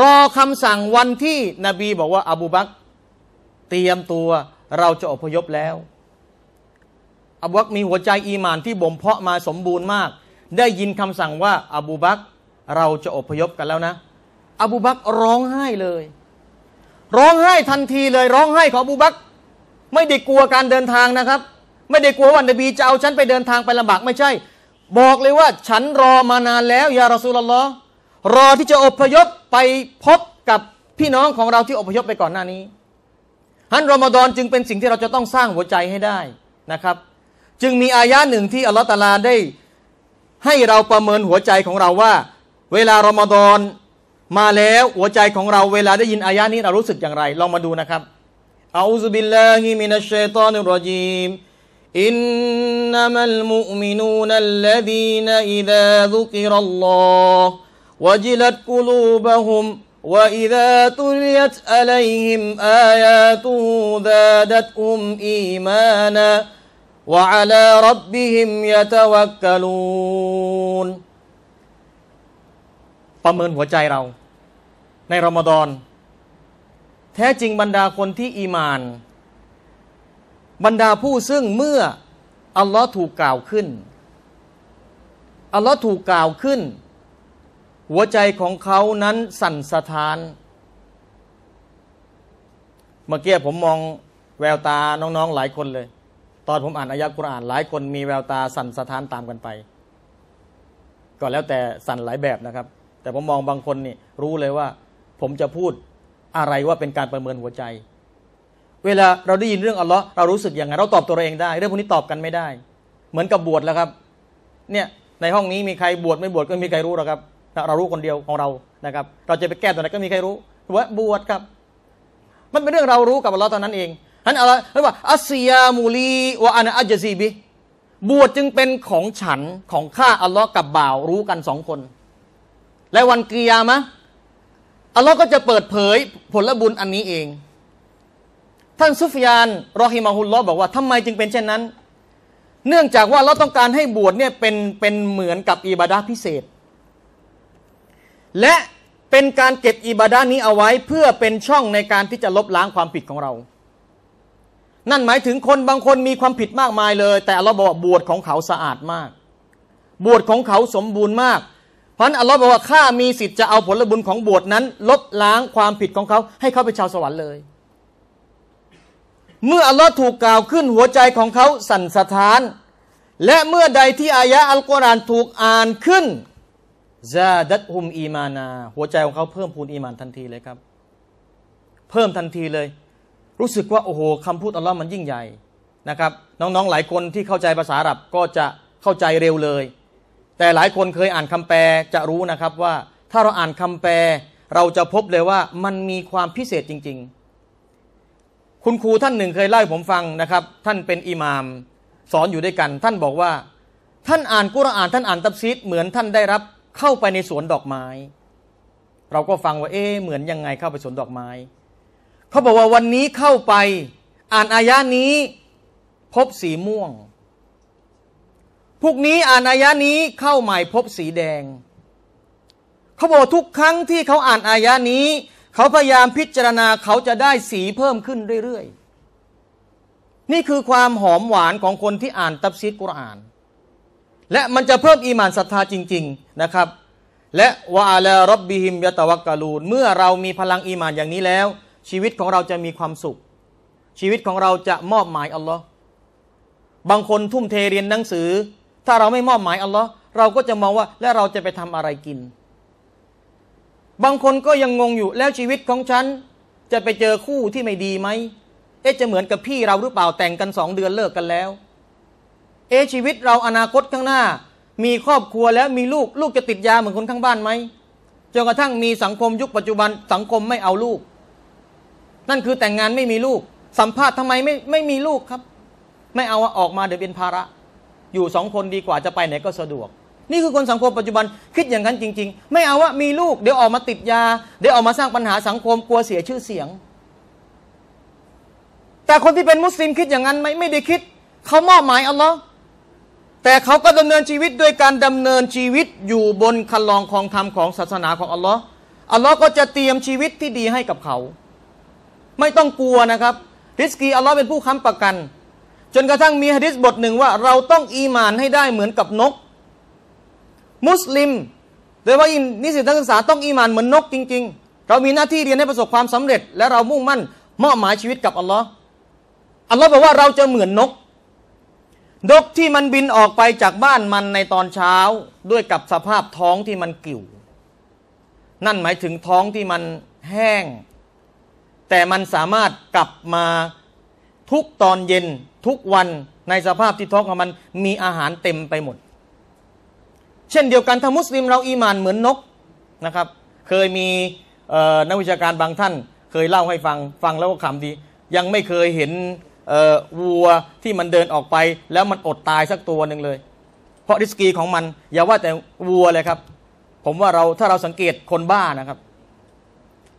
รอคำสั่งวันที่นบีบอกว่า อบูบักเตรียมตัวเราจะอพยพแล้ว อบูบักมีหัวใจอีมานที่บ่มเพาะมาสมบูรณ์มาก ได้ยินคำสั่งว่า อบูบักเราจะอพยพกันแล้วนะ อบูบักร้องไห้เลย ร้องไห้ทันทีเลย ร้องไห้ของอบูบักไม่ได้กลัวการเดินทางนะครับ ไม่ได้กลัวว่านบีจะเอาฉันไปเดินทางไปลำบากไม่ใช่ บอกเลยว่า ฉันรอมานานแล้วยารอซูลลอฮ์รอที่จะอพยพไปพบกับพี่น้องของเราที่อพยพไปก่อนหน้านี้ฮันรอมฎอนจึงเป็นสิ่งที่เราจะต้องสร้างหัวใจให้ได้นะครับ จึงมีอายะหนึ่งที่อัลลอฮฺตาลาได้ ให้เราประเมินหัวใจของเราว่า เวลารอมฎอนมาแล้วหัวใจของเราเวลาได้ยินอายะนี้เรารู้สึกอย่างไรลองมาดูนะครับอาอุบิลลาฮิมินัชชัยตอนุรจีมอินนัมัลมุอมินูนัลลดีนอิดะซุกิรัลลอฮ์ وجلت قلوبهم وإذا تليت عليهم آياته زادتهم إيمانا وعلى ربهم يتوكلون ประเมินหัวใจเรา ในรอมฎอน แท้จริงบรรดาคนที่อีมาน บรรดาผู้ซึ่งเมื่อ อัลลอฮ์ถูกกล่าวขึ้น อัลลอฮ์ถูกกล่าวขึ้นหัวใจของเขานั้นสั่นสะท้าน เมื่อกี้ผมมองแววตาน้องๆหลายคนเลย ตอนผมอ่านอายะกุรอานหลายคนมีแววตาสั่นสะท้านตามกันไป ก็แล้วแต่สั่นหลายแบบนะครับ แต่ผมมองบางคนนี่รู้เลยว่า ผมจะพูดอะไรว่าเป็นการประเมินหัวใจ เวลาเราได้ยินเรื่องอัลลอฮ์เรารู้สึกยังไงเราตอบตัวเราเองได้ เรื่องพวกนี้ตอบกันไม่ได้ เหมือนกับบวชแล้วครับ เนี่ยในห้องนี้มีใครบวชไม่บวชก็มีใครรู้หรอกครับเรารู้คนเดียวของเรานะครับเราจะไปแก้ตัวไหนก็มีใครรู้ว่าบวชครับ มันเป็นเรื่องเรารู้กับเราตอนนั้นเองฉ่าันอะไรเรียกว่าอัสยามูลีวะอานาอัจซีบิบวชจึงเป็นของฉันของข้าอัลลอฮ์กับบ่าวรู้กันสองคน และวันกิยามะอัลลอฮ์ก็จะเปิดเผยผลบุญอันนี้เอง ท่านซุฟยานรอฮิมาฮุลลอบอกว่าทำไมจึงเป็นเช่นนั้น เนื่องจากว่าเราต้องการให้บวชเนี่ยเป็นเป็นเหมือนกับอิบาดาพิเศษและเป็นการเก็บอิบาดานี้เอาไว้เพื่อเป็นช่องในการที่จะลบล้างความผิดของเรา นั่นหมายถึงคนบางคนมีความผิดมากมายเลย แต่อัลลอฮ์บอกบวชของเขาสะอาดมาก บวชของเขาสมบูรณ์มากเพราะอัลลอฮ์บอกว่าข้ามีสิทธิ์จะเอาผลบุญของบวชนั้นลบล้างความผิดของเขา ให้เขาเป็นชาวสวรรค์เลย เมื่ออัลลอฮ์ถูกกล่าวขึ้นหัวใจของเขาสั่นสะท้าน และเมื่อใดที่อายะอัลกุรอานถูกอ่านขึ้นซาดัดฮุมอีมานา หัวใจของเขาเพิ่มพูน อีมานทันทีเลย ครับ เพิ่มทันทีเลย รู้สึกว่า โอ้โหคำพูดอัลลอฮ์มันยิ่งใหญ่นะครับ น้องๆหลายคนที่เข้าใจภาษาอาหรับก็จะเข้าใจเร็วเลย แต่หลายคนเคยอ่านคำแปลจะรู้นะครับว่า ถ้าเราอ่านคำแปลเราจะพบเลยว่ามันมีความพิเศษจริง ๆ คุณครูท่านหนึ่งเคยเล่าให้ผมฟังนะครับ ท่านเป็นอิหมาม สอนอยู่ด้วยกัน ท่านบอกว่า ท่านอ่านกุรอานท่านอ่านตับซีดเหมือนท่านได้รับเข้าไปในสวนดอกไม้ เราก็ฟังว่าเอ๊เหมือนยังไงเข้าไปสวนดอกไม้ เขาบอกว่าวันนี้เข้าไปอ่านอายะนี้พบสีม่วงพวกนี้อ่านอายะนี้เข้าใหม่พบสีแดง เขาบอกทุกครั้งที่เขาอ่านอายะนี้ เขาพยายามพิจารณาเขาจะได้สีเพิ่มขึ้นเรื่อย ๆ นี่คือความหอมหวานของคนที่อ่านตับซีดกุรอานและมันจะเพิ่มอีหมานศรัทธาจริง ๆ นะครับ และวาลารบบิฮิมยะตะวักกาลูนเมื่อเรามีพลังอีหมานอย่างนี้แล้ว ชีวิตของเราจะมีความสุข ชีวิตของเราจะมอบหมายอัลลอฮ์บางคนทุ่มเทเรียนหนังสือ ถ้าเราไม่มอบหมายอัลลอฮ์เราก็จะมองว่าแล้วเราจะไปทำอะไรกิน บางคนก็ยังงงอยู่แล้วชีวิตของฉัน จะไปเจอคู่ที่ไม่ดีไหมเอ๊ะจะเหมือนกับพี่เราหรือเปล่าแต่งกันสองเดือนเลิกกันแล้วเอชีวิตเราอนาคตข้างหน้า มีครอบครัวแล้ว มีลูก ลูกจะติดยาเหมือนคนข้างบ้านไหมจนกระทั่งมีสังคมยุคปัจจุบัน สังคมไม่เอาลูก นั่นคือแต่งงานไม่มีลูก สัมภาษณ์ทำไมไม่ไม่มีลูกครับ ไม่เอาออกมาเดี๋ยวเป็นภาระ อยู่สองคนดีกว่าจะไปไหนก็สะดวก นี่คือคนสังคมปัจจุบันคิดอย่างนั้นจริงๆ ไม่เอาว่ามีลูก เดี๋ยวออกมาติดยาเดี๋ยวออกมาสร้างปัญหาสังคมกลัวเสียชื่อเสียง แต่คนที่เป็นมุสลิมคิดอย่างนั้นไหมไม่ได้คิดเขามอบหมายอัลลอฮ์แต่เขาก็ดำเนินชีวิตด้วยการดำเนินชีวิตอยู่บนคันลองของธรรมของศาสนาของอัลลอฮ์อัลลอฮ์ก็จะเตรียมชีวิตที่ดีให้กับเขา ไม่ต้องกลัวนะครับฮิสกีอัลลอฮ์เป็นผู้ค้ำประกัน จนกระทั่งมีฮะดิษบทหนึ่งว่า เราต้องอีมานให้ได้เหมือนกับนก มุสลิมโดยว่าอินิสิตนักศึกษาต้องอีมานเหมือนนกจริงๆเรามีหน้าที่เรียนให้ประสบความสำเร็จ และเรามุ่งมั่นมอบหมายชีวิตกับอัลลอฮ์อัลลอฮ์บอกว่าเราจะเหมือนนกนกที่มันบินออกไปจากบ้านมันในตอนเช้าด้วยกับสภาพท้องที่มันกิ่ว นั่นหมายถึงท้องที่มันแห้ง แต่มันสามารถกลับมาทุกตอนเย็นทุกวันในสภาพที่ท้องของมันมีอาหารเต็มไปหมด เช่นเดียวกันถ้ามุสลิมเราอีมานเหมือนนกนะครับ เคยมีนักวิชาการบางท่านเคยเล่าให้ฟังฟังแล้วก็ขำดี ยังไม่เคยเห็นวัวที่มันเดินออกไป แล้วมันอดตายสักตัวหนึ่งเลย เพราะริสกีของมัน อย่าว่าแต่วัวเลยครับ ผมว่าเราถ้าเราสังเกตคนบ้านะครับ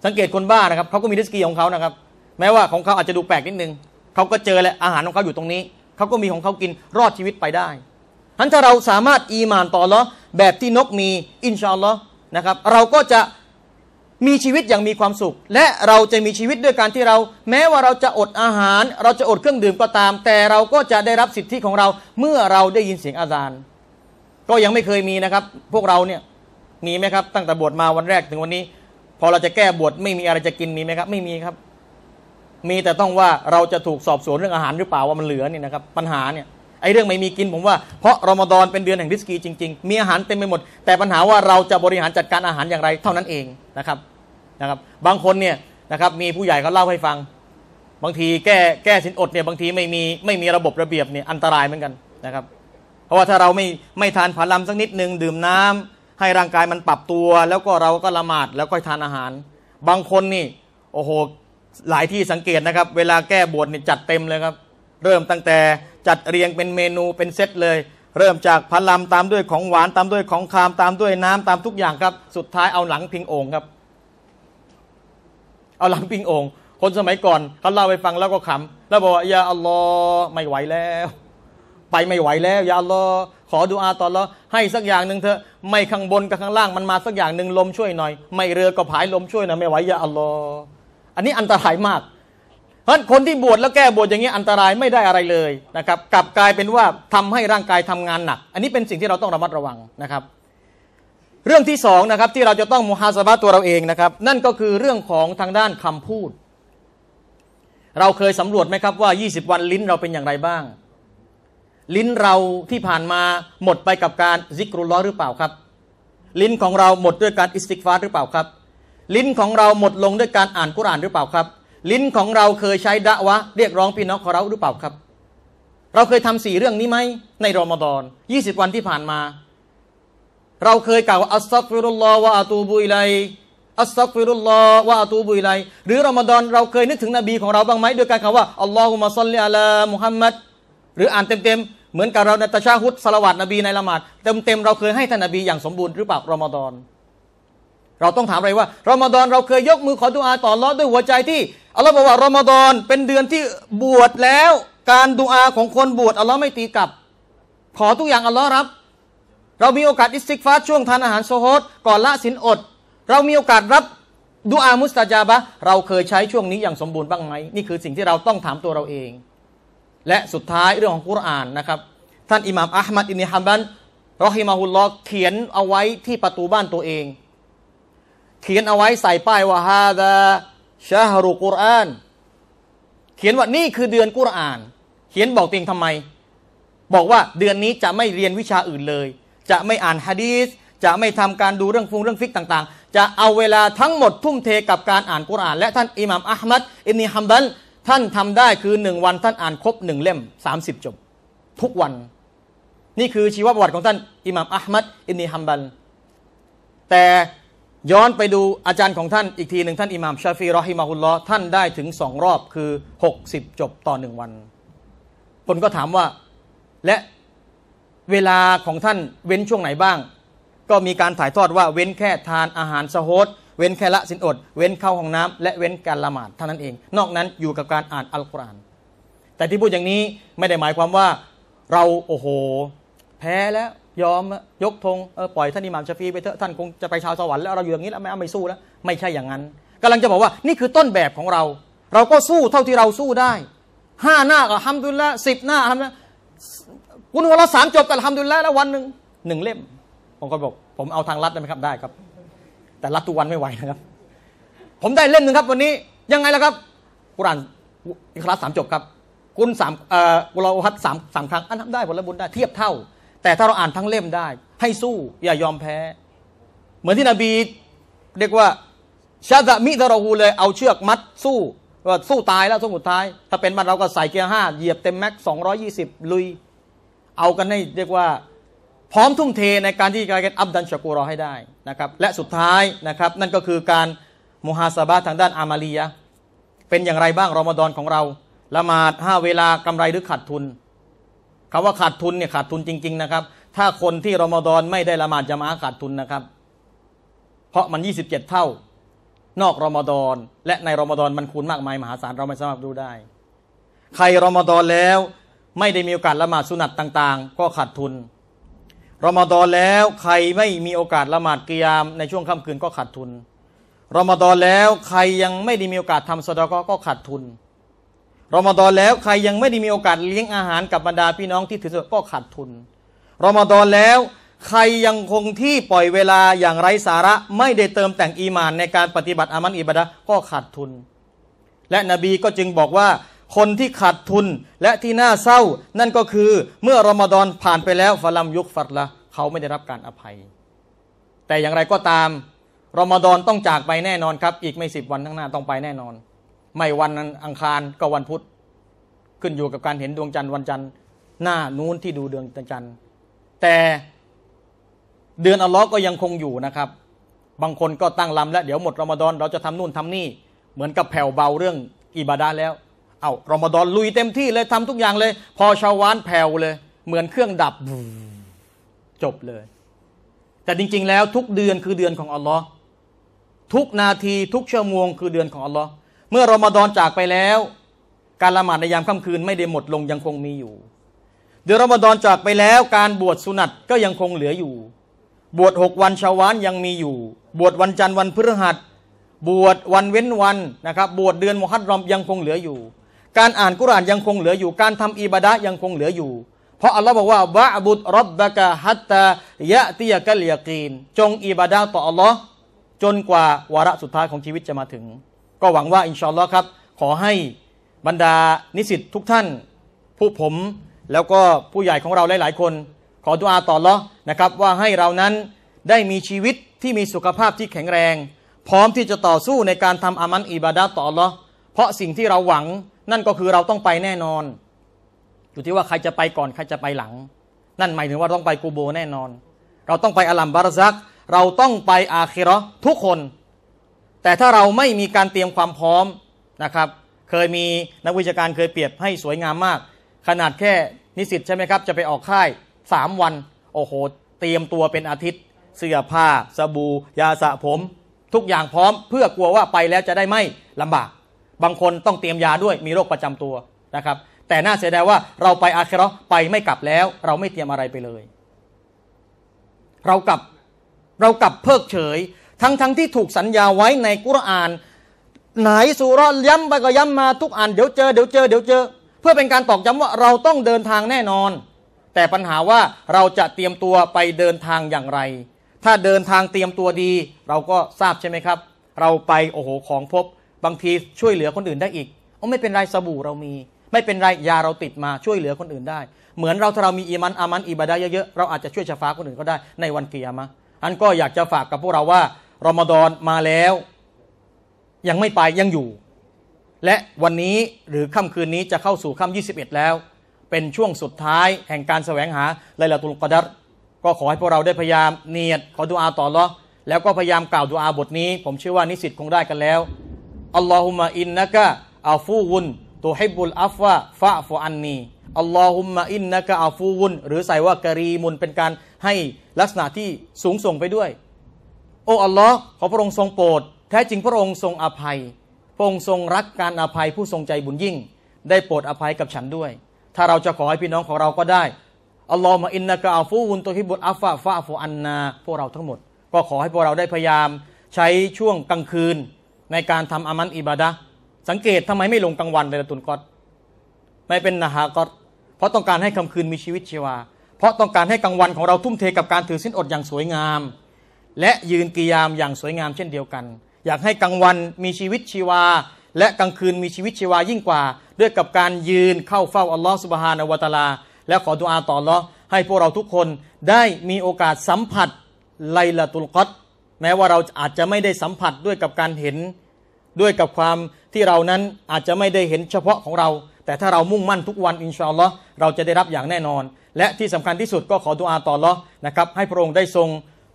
สังเกตคนบ้านะครับเขาก็มีริสกีของเขานะครับ แม้ว่าของเขาอาจจะดูแปลกนิดนึงเขาก็เจอแหละอาหารของเขาอยู่ตรงนี้เขาก็มีของเขากินรอดชีวิตไปได้ทั้นถ้าเราสามารถอีมานต่อละแบบที่นกมีอินชาอัลลอฮ์นะครับ เราก็จะมีชีวิตอย่างมีความสุข และเราจะมีชีวิตด้วยการที่เรา แม้ว่าเราจะอดอาหาร เราจะอดเครื่องดื่มก็ตาม แต่เราก็จะได้รับสิทธิของเราเมื่อเราได้ยินเสียงอาจารย์ก็ยังไม่เคยมีนะครับ พวกเราเนี่ย มีไหมครับ ตั้งแต่บวชมาวันแรกถึงวันนี้ พอเราจะแก้บวชไม่มีอะไรจะกินมีไหมครับ ไม่มีครับ มีแต่ต้องว่าเราจะถูกสอบสวนเรื่องอาหารหรือเปล่าว่ามันเหลือนี่นะครับ ปัญหาเนี่ยไอ้เรื่องไม่มีกินผมว่าเพราะรอมฎอนเป็นเดือน แห่งริสกีจริงๆ มีอาหารเต็มไปหมด แต่ปัญหาว่าเราจะบริหารจัดการอาหารอย่างไร เท่านั้นเองนะครับนะครับ บางคนเนี่ยนะครับมีผู้ใหญ่เขาเล่าให้ฟัง บางทีแก้แก้สินอดเนี่ยบางทีไม่มีไม่มีระบบระเบียบเนี่ยอันตรายเหมือนกันนะครับ เพราะว่าถ้าเราไม่ไม่ทานผาลัมสักนิดหนึ่งดื่มน้ำ ให้ร่างกายมันปรับตัว แล้วก็เราก็ละหมาด แล้วก็ทานอาหาร บางคนนี่โอ้โหหลายที่สังเกตนะครับ เวลาแก้บวชเนี่ยจัดเต็มเลยครับเริ่มตั้งแต่จัดเรียงเป็นเมนูเป็นเซตเลย เริ่มจากพันลำตามด้วยของหวานตามด้วยของคามตามด้วยน้ำตามทุกอย่างครับสุดท้ายเอาหลังพิงโอ่งครับ เอาหลังพิงโอ่งคนสมัยก่อนเขาเล่าไปฟังแล้วก็ขำแล้วบอกว่ายาอัลลอฮ์ไม่ไหวแล้ว ไปไม่ไหวแล้วยาอัลลอฮ์ขอดูอาตอนละให้สักอย่างหนึ่งเถอะไม่ข้างบนกับข้างล่างมันมาสักอย่างหนึ่งลมช่วยหน่อย ไม่เรือก็พายลมช่วยหน่อยไม่ไหวยาอัลลอฮ์อันนี้อันตรายมากเพราะคนที่บวชแล้วแก้บวชอย่างนี้อันตรายไม่ได้อะไรเลยนะครับกลับกลายเป็นว่าทำให้ร่างกายทำงานหนัก อันนี้เป็นสิ่งที่เราต้องระมัดระวังนะครับ เรื่องที่สองนะครับที่เราจะต้องมุฮาสบะตัวเราเองนะครับนั่นก็คือเรื่องของทางด้านคำพูด เราเคยสำรวจไหมครับว่า 20 วันลิ้นเราเป็นอย่างไรบ้าง ลิ้นเราที่ผ่านมาหมดไปกับการซิกรุลล้อหรือเปล่าครับ ลิ้นของเราหมดด้วยการอิสติกฟาหรือเปล่าครับ ลิ้นของเราหมดลงด้วยการอ่านกุรานหรือเปล่าครับลิ้นของเราเคยใช้ ดะวะ เรียกร้องพี่น้องของเราหรือเปล่าครับ เราเคยทำสี่เรื่องนี้ไหม ในรอมฎอน 20 วันที่ผ่านมา เราเคยกล่าวอัสซักฟิรุลลอฮวะอาตูบุอิไลอัสซักฟิรุลลอฮวะอาตูบุอิไลหรือรอมฎอนเราเคยนึกถึงนบีของเราบ้างไหมโดยการกล่าวว่าอัลลอฮุมะซัลลิอะลามุฮัมมัดหรืออ่านเต็มๆเหมือนกับเราในตะชาฮุดสลาวัตนบีในละหมาดเต็มๆเราเคยให้ท่านนบีอย่างสมบูรณ์หรือเปล่ารอมฎอนเราต้องถามอะไรว่ารอมฎอนเราเคยยกมือขอดุอาต่อรอดด้วยหัวใจที่อัลลอฮ์บอกว่ารอมฎอนเป็นเดือนที่บวชแล้วการดุอาของคนบวชอัลลอฮ์ไม่ตีกลับ ขอทุกอย่างอัลลอฮ์รับ เรามีโอกาสอิสติกฟาช่วงทานอาหารโซฮดก่อนละสินอด เรามีโอกาสรับดูอามุสตาจาบะเราเคยใช้ช่วงนี้อย่างสมบูรณ์บ้างไหมนี่คือสิ่งที่เราต้องถามตัวเราเอง และสุดท้ายเรื่องของกุรอานนะครับ ท่านอิหม่ามอัลมัดอินิฮัมบันรอฮิมาฮุลลอเขียนเอาไว้ที่ประตูบ้านตัวเองขียน เอาไว้ ใส่ป้ายว่าฮาดาชาฮรุกุรอานเขียนว่านี่คือเดือนกุรอาน เขียนบอกตยงทำไม บอกว่าเดือนนี้จะไม่เรียนวิชาอื่นเลย จะไม่อ่านฮะดีสจะไม่ทำการดูเรื่องฟุงเรื่องฟิกต่าง ๆ จะเอาเวลาทั้งหมดทุ่มเท กับการอ่านกุรอานและท่านอิหม่ามอัลมัดอินีฮัมบันท่านทำได้คือหนึ่งวันท่านอ่านครบหนึ่งเล่มส0ามิบจบทุกวัน นี่คือชีวประวัติของท่าน อิหม่ามอัลมัดอินีฮัมบันแต่ย้อนไปดูอาจารย์ของท่านอีกทีหนึ่งท่านอิหม่ามชาฟีรอฮิมาฮุลลอท่านได้ถึงสองรอบคือ60จบต่อหนึ่งวัน คนก็ถามว่าและเวลาของท่านเว้นช่วงไหนบ้าง ก็มีการถ่ายทอดว่า เว้นแค่ทานอาหารสะโฮดเว้นแค่ละสินอด เว้นเข้าห้องน้ำและเว้นการละหมาดเท่านั้นเอง นอกนั้นอยู่กับการอ่านอัลกุรอานแต่ที่พูดอย่างนี้ไม่ได้หมายความว่า เราโอ้โหแพ้แล้วยอมยกธงปล่อยท่านอิหม่าม ชาฟีไปเถอะท่านคงจะ ไปชาว สวรรค์แล้ว เราอยู่อย่างนี้แล้วไม่เอาไม่สู้แล้ว ไม่ใช่อย่างนั้น กำลังจะบอกว่านี่คือต้นแบบของเรา เราก็สู้เท่าที่เราสู้ได้ห้าหน้าก็ทำดุลละสิบหน้าทำละคุณวันละสามจบกับทำดุลละแล้ววันหนึ่งหนึ่งเล่มผมก็บอก ผมเอาทางรัดได้ไหมครับได้ครับ แต่รัดทุกวันไม่ไหวนะครับ ผมได้เล่มหนึ่งครับ วันนี้ยังไงล่ะครับ กุรานอิคลาสสามจบครับคุณสามเอ่อวลาฮัดสามสามครั้งอันทำได้ผลบุญได้เทียบเท่าแต่ถ้าเราอ่านทั้งเล่มได้ ให้สู้อย่ายอมแพ้ เหมือนที่นบีเรียกว่าชาตะมิตารูเลยเอาเชือกมัดสู้ว่าสู้ตายแล้วสูุ้ดท้าย ถ้าเป็นบันเราก็ใส่เกียร์ห้าเหยียบเต็มแม็กสองร้อยี่สิบลุย เอากันให้เรียกว่าพร้อมทุ่มเทในการที่การเก็ตอัพดันชกูรอให้ได้นะครับและสุดท้ายนะครับนั่นก็คือการมุฮาซาบะทางด้านอามาลียะ เป็นอย่างไรบ้างรอมฎอนของเราละหมาดห้าเวลากำไรหรือขาดทุนคำว่าขาดทุนเนี่ยขาดทุนจริง ๆนะครับ ถ้าคนที่รอมฎอนไม่ได้ละหมาดจะมาขาดทุนนะครับ เพราะมัน27เท่า นอกรอมฎอนและในรอมฎอนมันคูณมากมาย มหาศาลเราไม่สามารถดูได้ ใครรอมฎอนแล้วไม่ได้มีโอกาสละหมาดสุนัตต่างๆ ก็ขาดทุนรอมฎอนแล้วใครไม่มีโอกาสละหมาดกิยามในช่วงค่ำคืนก็ขาดทุนรอมฎอนแล้วใครยังไม่ได้มีโอกาสทำสดากก็ขาดทุนรอมฎอนแล้วใครยังไม่ได้มีโอกาสเลี้ยงอาหารกับบรรดาพี่น้องที่ถือศีลก็ขาดทุน รอมฎอนแล้วใครยังคงที่ปล่อยเวลาอย่างไร้สาระไม่ได้เติมแต่งอีมานในการปฏิบัติอามันอิบดะก็ขาดทุน และนบีก็จึงบอกว่าคนที่ขาดทุนและที่น่าเศร้า นั่นก็คือเมื่อรอมฎอนผ่านไปแล้วฟะลัมยุกฟัดละเขาไม่ได้รับการอภัย แต่อย่างไรก็ตามรอมฎอนต้องจากไปแน่นอนครับ อีกไม่สิบวันข้างหน้าต้องไปแน่นอนไม่วันอังคารก็วันพุธขึ้นอยู่กับการเห็นดวงจันทร์วันจันทร์ หน้านู้นที่ดูดวงจันทร์แต่เดือนอัลลอฮ์ก็ยังคงอยู่นะครับ บางคนก็ตั้งลำแล้ว เดี๋ยวหมดรอมฎอนเราจะทำนู่นทำนี่ เหมือนกับแผ่วเบาเรื่องอิบาดาแล้ว เอารอมฎอนลุยเต็มที่เลยทำทุกอย่างเลย พอชาวานแผ่วเลย เหมือนเครื่องดับจบเลย แต่จริง ๆ แล้วทุกเดือนคือเดือนของอัลลอฮ์ทุกนาทีทุกชั่วโมงคือเดือนของอัลลอฮ์เมื่อรอมฎอนจากไปแล้ว การละหมาดในยามค่ำคืนไม่ได้หมดลงยังคงมีอยู่ เดือนรอมฎอนจากไปแล้วการบวชสุนัตก็ยังคงเหลืออยู่ บวชหกวันชาววานยังมีอยู่ บวชวันจันทร์วันพฤหัสบวชวันเว้นวันนะครับ บวชเดือนมุฮัรรอมยังคงเหลืออยู่ การอ่านกุรานยังคงเหลืออยู่ การทำอิบาดะยังคงเหลืออยู่ เพราะอัลลอฮ์บอกว่าวะบุตรบบะกะฮัตตายะติยะกะเลียกีนจงอิบาดะต่ออัลลอฮ์จนกว่าวาระสุดท้ายของชีวิตจะมาถึงก็หวังว่าอินชาอัลลอฮ์ครับ ขอให้บรรดานิสิตทุกท่าน ผู้ผมแล้วก็ผู้ใหญ่ของเราหลาย ๆ คน ขอดุอาต่อละนะครับ ว่าให้เรานั้นได้มีชีวิตที่มีสุขภาพที่แข็งแรง พร้อมที่จะต่อสู้ในการทำอามันอิบาดาต่อละเพราะสิ่งที่เราหวังนั่นก็คือเราต้องไปแน่นอน อยู่ที่ว่าใครจะไปก่อนใครจะไปหลัง นั่นหมายถึงว่าต้องไปกูโบแน่นอน เราต้องไปอัลัมบารซักเราต้องไปอาคิรอทุกคนแต่ถ้าเราไม่มีการเตรียมความพร้อมนะครับ เคยมีนักวิชาการเคยเปรียบให้สวยงามมาก ขนาดแค่นิสิตใช่ไหมครับ จะไปออกค่าย 3 วัน โอ้โห เตรียมตัวเป็นอาทิตย์ เสื้อผ้า สบู่ยาสระผม ทุกอย่างพร้อม เพื่อกลัวว่าไปแล้วจะได้ไม่ลำบาก บางคนต้องเตรียมยาด้วยมีโรคประจำตัวนะครับ แต่น่าเสียดายว่าเราไปอาเคร์ไปไม่กลับแล้ว เราไม่เตรียมอะไรไปเลย เรากลับเรากลับเพิกเฉยทั้งทั้งที่ถูกสัญญาไว้ในกุรอาน ไหนสุรย้ำไปก็ย้ำมาทุกอ่านเดี๋ยวเจอ เดี๋ยว เจอ เดี๋ยว เจอเพื่อเป็นการ ตอกย้ำว่าเราต้องเดินทางแน่นอนแต่ปัญหาว่าเราจะเตรียมตัวไปเดินทางอย่างไร ถ้าเดินทางเตรียมตัวดีเราก็ทราบใช่ไหมครับ เราไปโอ้โหของพบบางทีช่วยเหลือคนอื่นได้อีกโอ้ไม่เป็นไรสบู่เรามี ไม่เป็นไรยาเราติดมาช่วยเหลือคนอื่นได้เหมือนเราถ้าเรามีอีมันอามันอิบาดาเยอะๆเราอาจจะช่วยชะฟ้าคนอื่นก็ได้ในวันเกียร์มะอันก็อยากจะฝากกับพวกเราว่ารอมฎอนมาแล้ว ยังไม่ไปยังอยู่ และวันนี้หรือค่ำคืนนี้จะเข้าสู่ค่ำ21 แล้ว เป็นช่วงสุดท้ายแห่งการแสวงหาไลลาตุลกอดัรก็ขอให้พวกเราได้พยายามเนียด ขอดูอาต่อละแล้วก็พยายามกล่าวดูอาบทนี้ ผมเชื่อว่านิสิตคงได้กันแล้วอัลลอฮุมะอินนะกะอัฟูวุนตัวฮิบุลอัฟวาฟะฟอันนีอัลลอฮุมะอินนะกะอัฟูวุนหรือใส่ว่ากะรีมุนเป็นการให้ลักษณะที่สูงส่งไปด้วยโอ้ อัลลอฮ์ขอพระองค์ทรงโปรด แท้จริงพระองค์ทรงอภัย พระองค์ทรงรักการอภัยผู้ทรงใจบุญยิ่ง ได้โปรดอภัยกับฉันด้วย ถ้าเราจะขอให้พี่น้องของเราก็ได้ อัลลอฮ์มาอินนากาฟูวุนตัวฮิบุตอัฟฟาฟาฟูอันนา พวกเราทั้งหมด ก็ขอให้พวกเราได้พยายามใช้ช่วงกลางคืนในการทำอามันอิบาดะสังเกตทำไมไม่ลงกลางวันในละตุนกอดไม่เป็นนาฮากอดเพราะต้องการให้ค่าคืนมีชีวิตชีวา เพราะต้องการให้กลางวันของเราทุ่มเทกับการถือสินอดอย่างสวยงามและยืนกิยามอย่างสวยงามเช่นเดียวกัน อยากให้กลางวันมีชีวิตชีวา และกลางคืนมีชีวิตชีวายิ่งกว่า ด้วยกับการยืนเข้าเฝ้าอัลลอฮฺสุบฮานาวะตาลาและขอดุอาต่อละให้พวกเราทุกคนได้มีโอกาสสัมผัสไลละตุลกัตแม้ว่าเราอาจจะไม่ได้สัมผัสด้วยกับการเห็น ด้วยกับความที่เรานั้นอาจจะไม่ได้เห็นเฉพาะของเรา แต่ถ้าเรามุ่งมั่นทุกวันอินชาอัลลอฮ์เราจะได้รับอย่างแน่นอน และที่สำคัญที่สุดก็ขอดุอาต่อละนะครับให้พระองค์ได้ทรง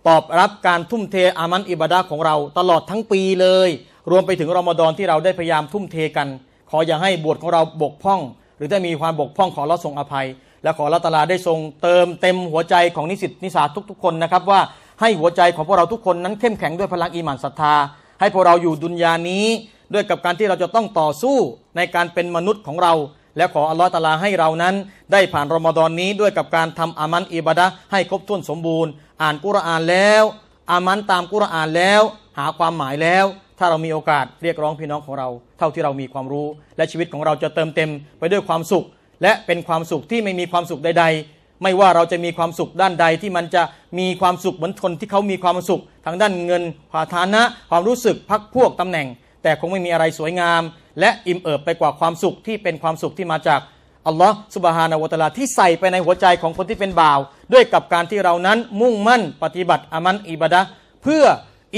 ตอบรับการทุ่มเทอามันอิบาดาของเรา ตลอดทั้งปีเลย รวมไปถึงรอมฎอนที่เราได้พยายามทุ่มเทกัน ขออย่าให้บวชของเราบกพร่อง หรือถ้ามีความบกพร่องขอเราทรงอภัย และขอเราตลาได้ทรงเติมเต็มหัวใจของนิสิตนิสาทุกๆคนนะครับ ว่าให้หัวใจของพวกเราทุกคนนั้นเข้มแข็งด้วยพลังอิมานศรัทธา ให้พวกเราอยู่ดุนยานี้ ด้วยกับการที่เราจะต้องต่อสู้ในการเป็นมนุษย์ของเราและขออัลลอฮฺตาลาให้เรานั้น ได้ผ่านรอมฎอนนี้ด้วยกับการทำอามันอิบาดะให้ครบถ้วนสมบูรณ์อ่านกุรอานแล้ว อามันตามกุรอานแล้ว หาความหมายแล้ว ถ้าเรามีโอกาสเรียกร้องพี่น้องของเรา เท่าที่เรามีความรู้ และชีวิตของเราจะเติมเต็มไปด้วยความสุข และเป็นความสุขที่ไม่มีความสุขใด ๆ ไม่ว่าเราจะมีความสุขด้านใดที่มันจะมีความสุขเหมือนคนที่เขามีความสุขทางด้านเงินความฐานะ ความรู้สึกพักพวกตำแหน่ง แต่คงไม่มีอะไรสวยงามและอิ่มเอิบไปกว่าความสุขที่เป็นความสุขที่มาจากอัลลอฮ์สุบฮานาวตลาที่ใส่ไปในหัวใจของคนที่เป็นบ่าว ด้วยกับการที่เรานั้นมุ่งมั่นปฏิบัติอามันอิบะดะเพื่อ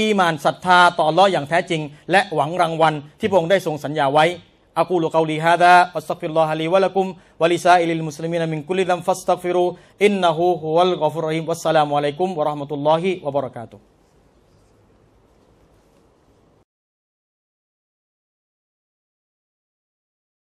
อีมานศรัทธาต่ออัลลอฮ์อย่างแท้จริง และหวังรางวัลที่พระองค์ได้ทรงสัญญาไว้อักูลกาลีฮะดะอัสตักฟิรุลลอฮะลีวะลักุมวะลิซาอิลิลมุสลิมินมินกุลิลัมฟัสตักฟิรู อินนะฮูฮุวัลกอฟุรรฮิมวัสสลามุอะลัยกุม วะราะห์มะตุลลอฮิวะบะเราะกาตุฮ์